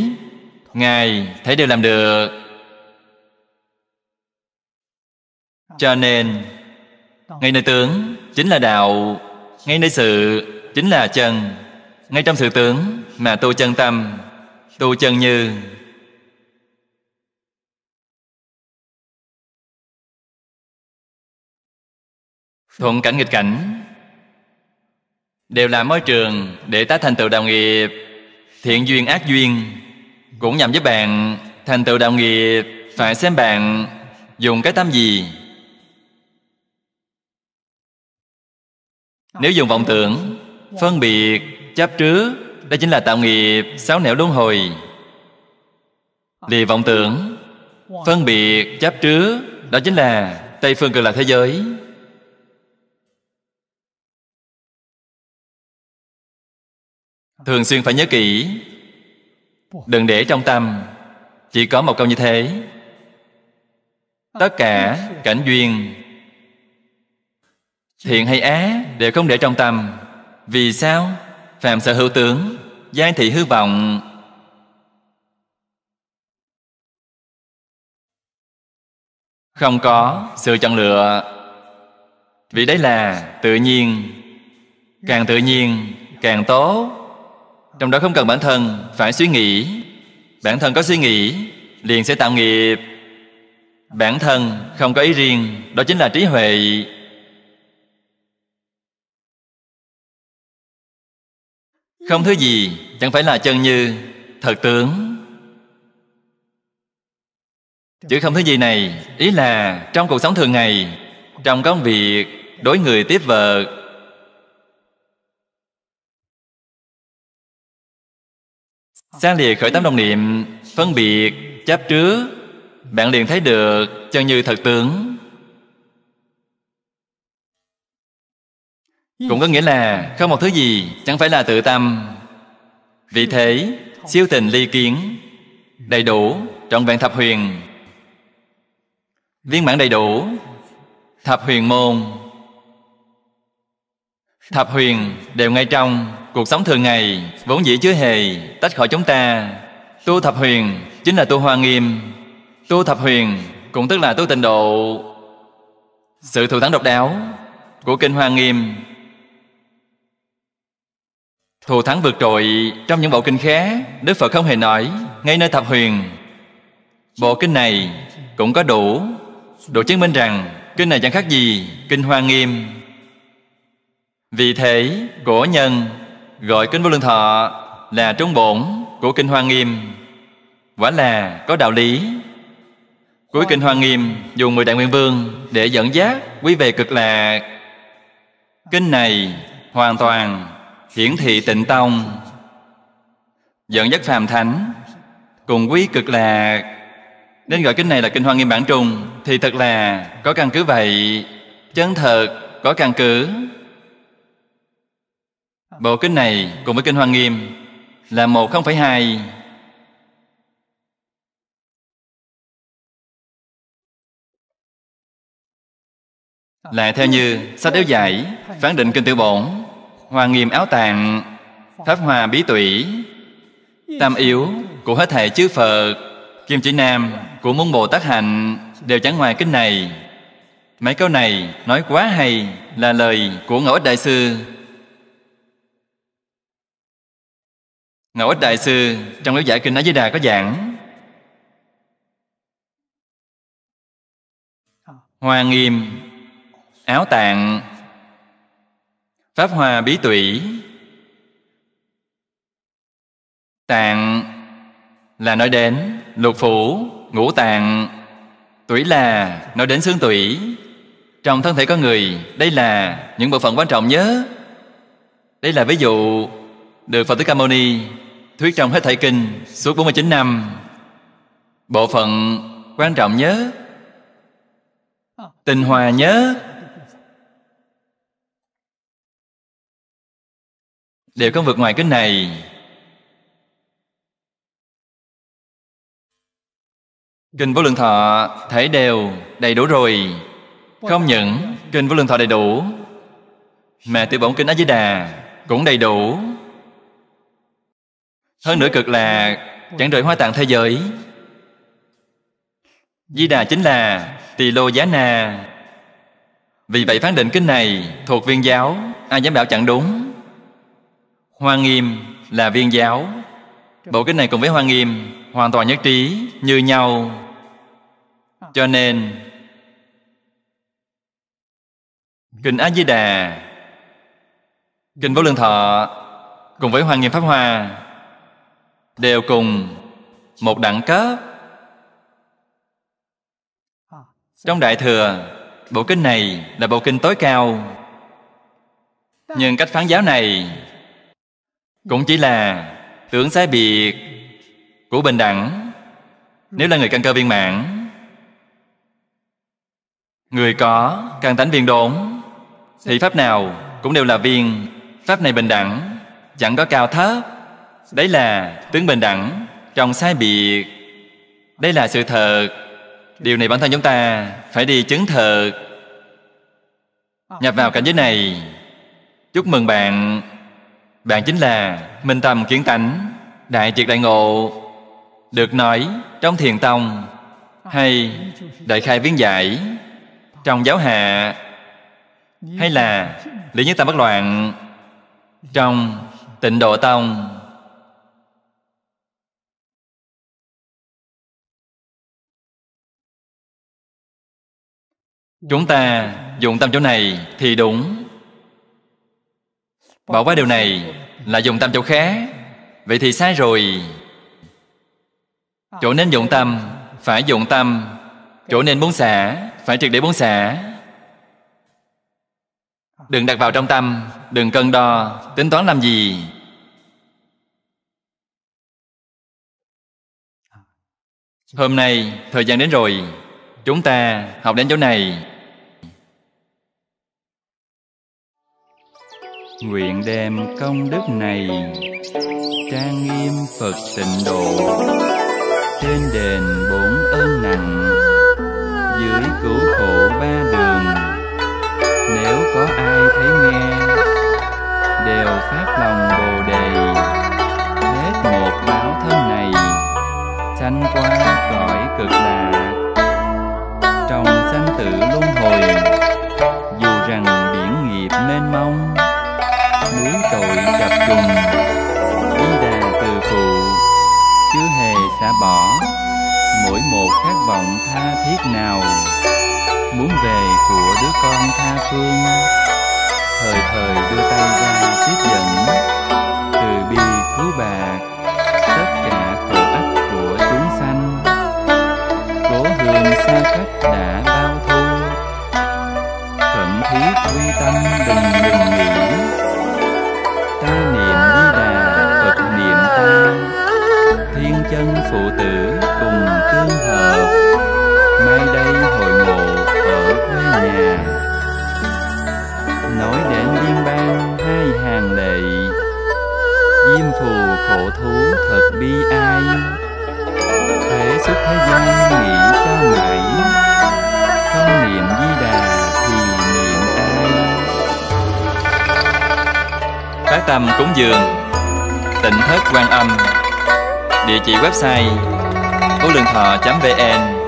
ngài thấy đều làm được cho nên ngay nơi tướng chính là đạo ngay nơi sự chính là chân ngay trong sự tướng mà tu chân tâm tu chân như thuận cảnh nghịch cảnh đều là môi trường để ta thành tựu đạo nghiệp thiện duyên ác duyên cũng nhằm với bạn thành tựu đạo nghiệp phải xem bạn dùng cái tâm gì nếu dùng vọng tưởng phân biệt chấp trước đó chính là tạo nghiệp sáu nẻo luân hồi vì vọng tưởng phân biệt chấp trước đó chính là tây phương cực lạc thế giới thường xuyên phải nhớ kỹ đừng để trong tâm chỉ có một câu như thế tất cả cảnh duyên thiện hay á đều không để trong tâm vì sao phạm sở hữu tướng giai thị hư vọng không có sự chọn lựa vì đấy là tự nhiên càng tự nhiên càng tốt trong đó không cần bản thân phải suy nghĩ bản thân có suy nghĩ liền sẽ tạo nghiệp bản thân không có ý riêng đó chính là trí huệ Không thứ gì chẳng phải là chân như thật tướng Chữ không thứ gì này Ý là trong cuộc sống thường ngày Trong công việc đối người tiếp vợ Sáng liệt khởi tám đồng niệm Phân biệt chấp trước Bạn liền thấy được chân như thật tướng cũng có nghĩa là không một thứ gì chẳng phải là tự tâm vì thế siêu tình ly kiến đầy đủ trọn vẹn thập huyền viên mãn đầy đủ thập huyền môn thập huyền đều ngay trong cuộc sống thường ngày vốn dĩ chưa hề tách khỏi chúng ta tu thập huyền chính là tu hoa nghiêm tu thập huyền cũng tức là tu tịnh độ sự thù thắng độc đáo của kinh hoa nghiêm Thù thắng vượt trội Trong những bộ kinh khác Đức Phật không hề nói Ngay nơi thập huyền Bộ kinh này cũng có đủ Đủ chứng minh rằng Kinh này chẳng khác gì Kinh Hoa Nghiêm Vì thế cổ nhân Gọi Kinh Vô Lượng Thọ Là trung bổn của Kinh Hoa Nghiêm Quả là có đạo lý Cuối Kinh Hoa Nghiêm Dùng mười đại nguyên vương Để dẫn dắt quý về cực lạc Kinh này hoàn toàn hiển thị tịnh tông dẫn dắt phàm thánh cùng quý cực lạc nên gọi kinh này là kinh hoa nghiêm bản trung thì thật là có căn cứ vậy chân thật có căn cứ bộ kinh này cùng với kinh hoa nghiêm là một không phải hai lại theo như sách áo giải phán định kinh tự bổn Hòa nghiêm áo tạng Pháp hòa bí tủy Tam yếu của hết thệ chư Phật Kim chỉ nam của môn Bồ Tát Hạnh Đều chẳng ngoài kinh này Mấy câu này nói quá hay Là lời của Ngẫu Ích Đại Sư Ngẫu Ích Đại Sư Trong lúc giải kinh nói với Đà có giảng Hoa nghiêm Áo tạng pháp hòa bí tụy tạng là nói đến lục phủ ngũ tạng tủy là nói đến xương tủy trong thân thể con người đây là những bộ phận quan trọng nhớ đây là ví dụ được Phật Thích Ca Mâu Ni thuyết trong hết thảy kinh suốt 49 năm bộ phận quan trọng nhớ tình hòa nhớ đều không vượt ngoài cái này kinh vô lượng thọ thể đều đầy đủ rồi không những kinh vô lượng thọ đầy đủ mà tiểu bổn kinh a di đà cũng đầy đủ hơn nữa cực là chẳng rời hoa tạng thế giới di đà chính là tỳ lô giá na vì vậy phán định kinh này thuộc viên giáo ai dám bảo chẳng đúng Hoa Nghiêm là viên giáo Bộ kinh này cùng với Hoa Nghiêm Hoàn toàn nhất trí như nhau Cho nên Kinh A-di-đà Kinh Vô Lượng Thọ Cùng với Hoa Nghiêm Pháp Hoa Đều cùng một đẳng cấp Trong Đại Thừa Bộ kinh này là bộ kinh tối cao Nhưng cách phán giáo này cũng chỉ là tưởng sai biệt của bình đẳng nếu là người căn cơ viên mãn người có căn tánh viên đốn thì pháp nào cũng đều là viên pháp này bình đẳng chẳng có cao thấp đấy là tướng bình đẳng trong sai biệt đây là sự thật điều này bản thân chúng ta phải đi chứng thực nhập vào cảnh giới này chúc mừng bạn bạn chính là Minh Tâm Kiến Tánh Đại Triệt Đại Ngộ Được nói trong Thiền Tông Hay Đại Khai viên Giải Trong Giáo Hạ Hay là Lý Nhất Tâm Bất Loạn Trong Tịnh Độ Tông Chúng ta dùng tâm chỗ này thì đúng Bỏ qua điều này là dùng tâm chỗ khác Vậy thì sai rồi Chỗ nên dụng tâm Phải dụng tâm Chỗ nên muốn xả Phải triệt để muốn xả Đừng đặt vào trong tâm Đừng cân đo Tính toán làm gì Hôm nay thời gian đến rồi Chúng ta học đến chỗ này nguyện đem công đức này trang nghiêm Phật tịnh độ trên đền bốn ơn nặng dưới cửu khổ ba đường nếu có ai thấy nghe đều phát lòng bồ đề hết một báo thân này sanh qua cõi cực lạ trong sanh tử luân hồi dù rằng biển nghiệp mênh mông cặp trùng đi đà từ phụ Chưa hề xả bỏ Mỗi một khát vọng tha thiết nào Muốn về của đứa con tha phương Thời thời đưa tay ra tiếp dẫn Từ bi cứu bạc Tất cả khổ ách của chúng sanh Cố hương xa cách đã bao thu Thậm thiết quy tâm đừng ngừng nghỉ chân phụ tử cùng tương hợp mai đây hội ngộ ở quê nhà nói đến diêm ban hai hàng lệ diêm phù khổ thú thật bi ai thế xuất thế gian nghĩ cho mãi không niệm di đà thì niệm ai phát tâm cúng dường tịnh thất quan âm Địa chỉ website cố lương thọ.vn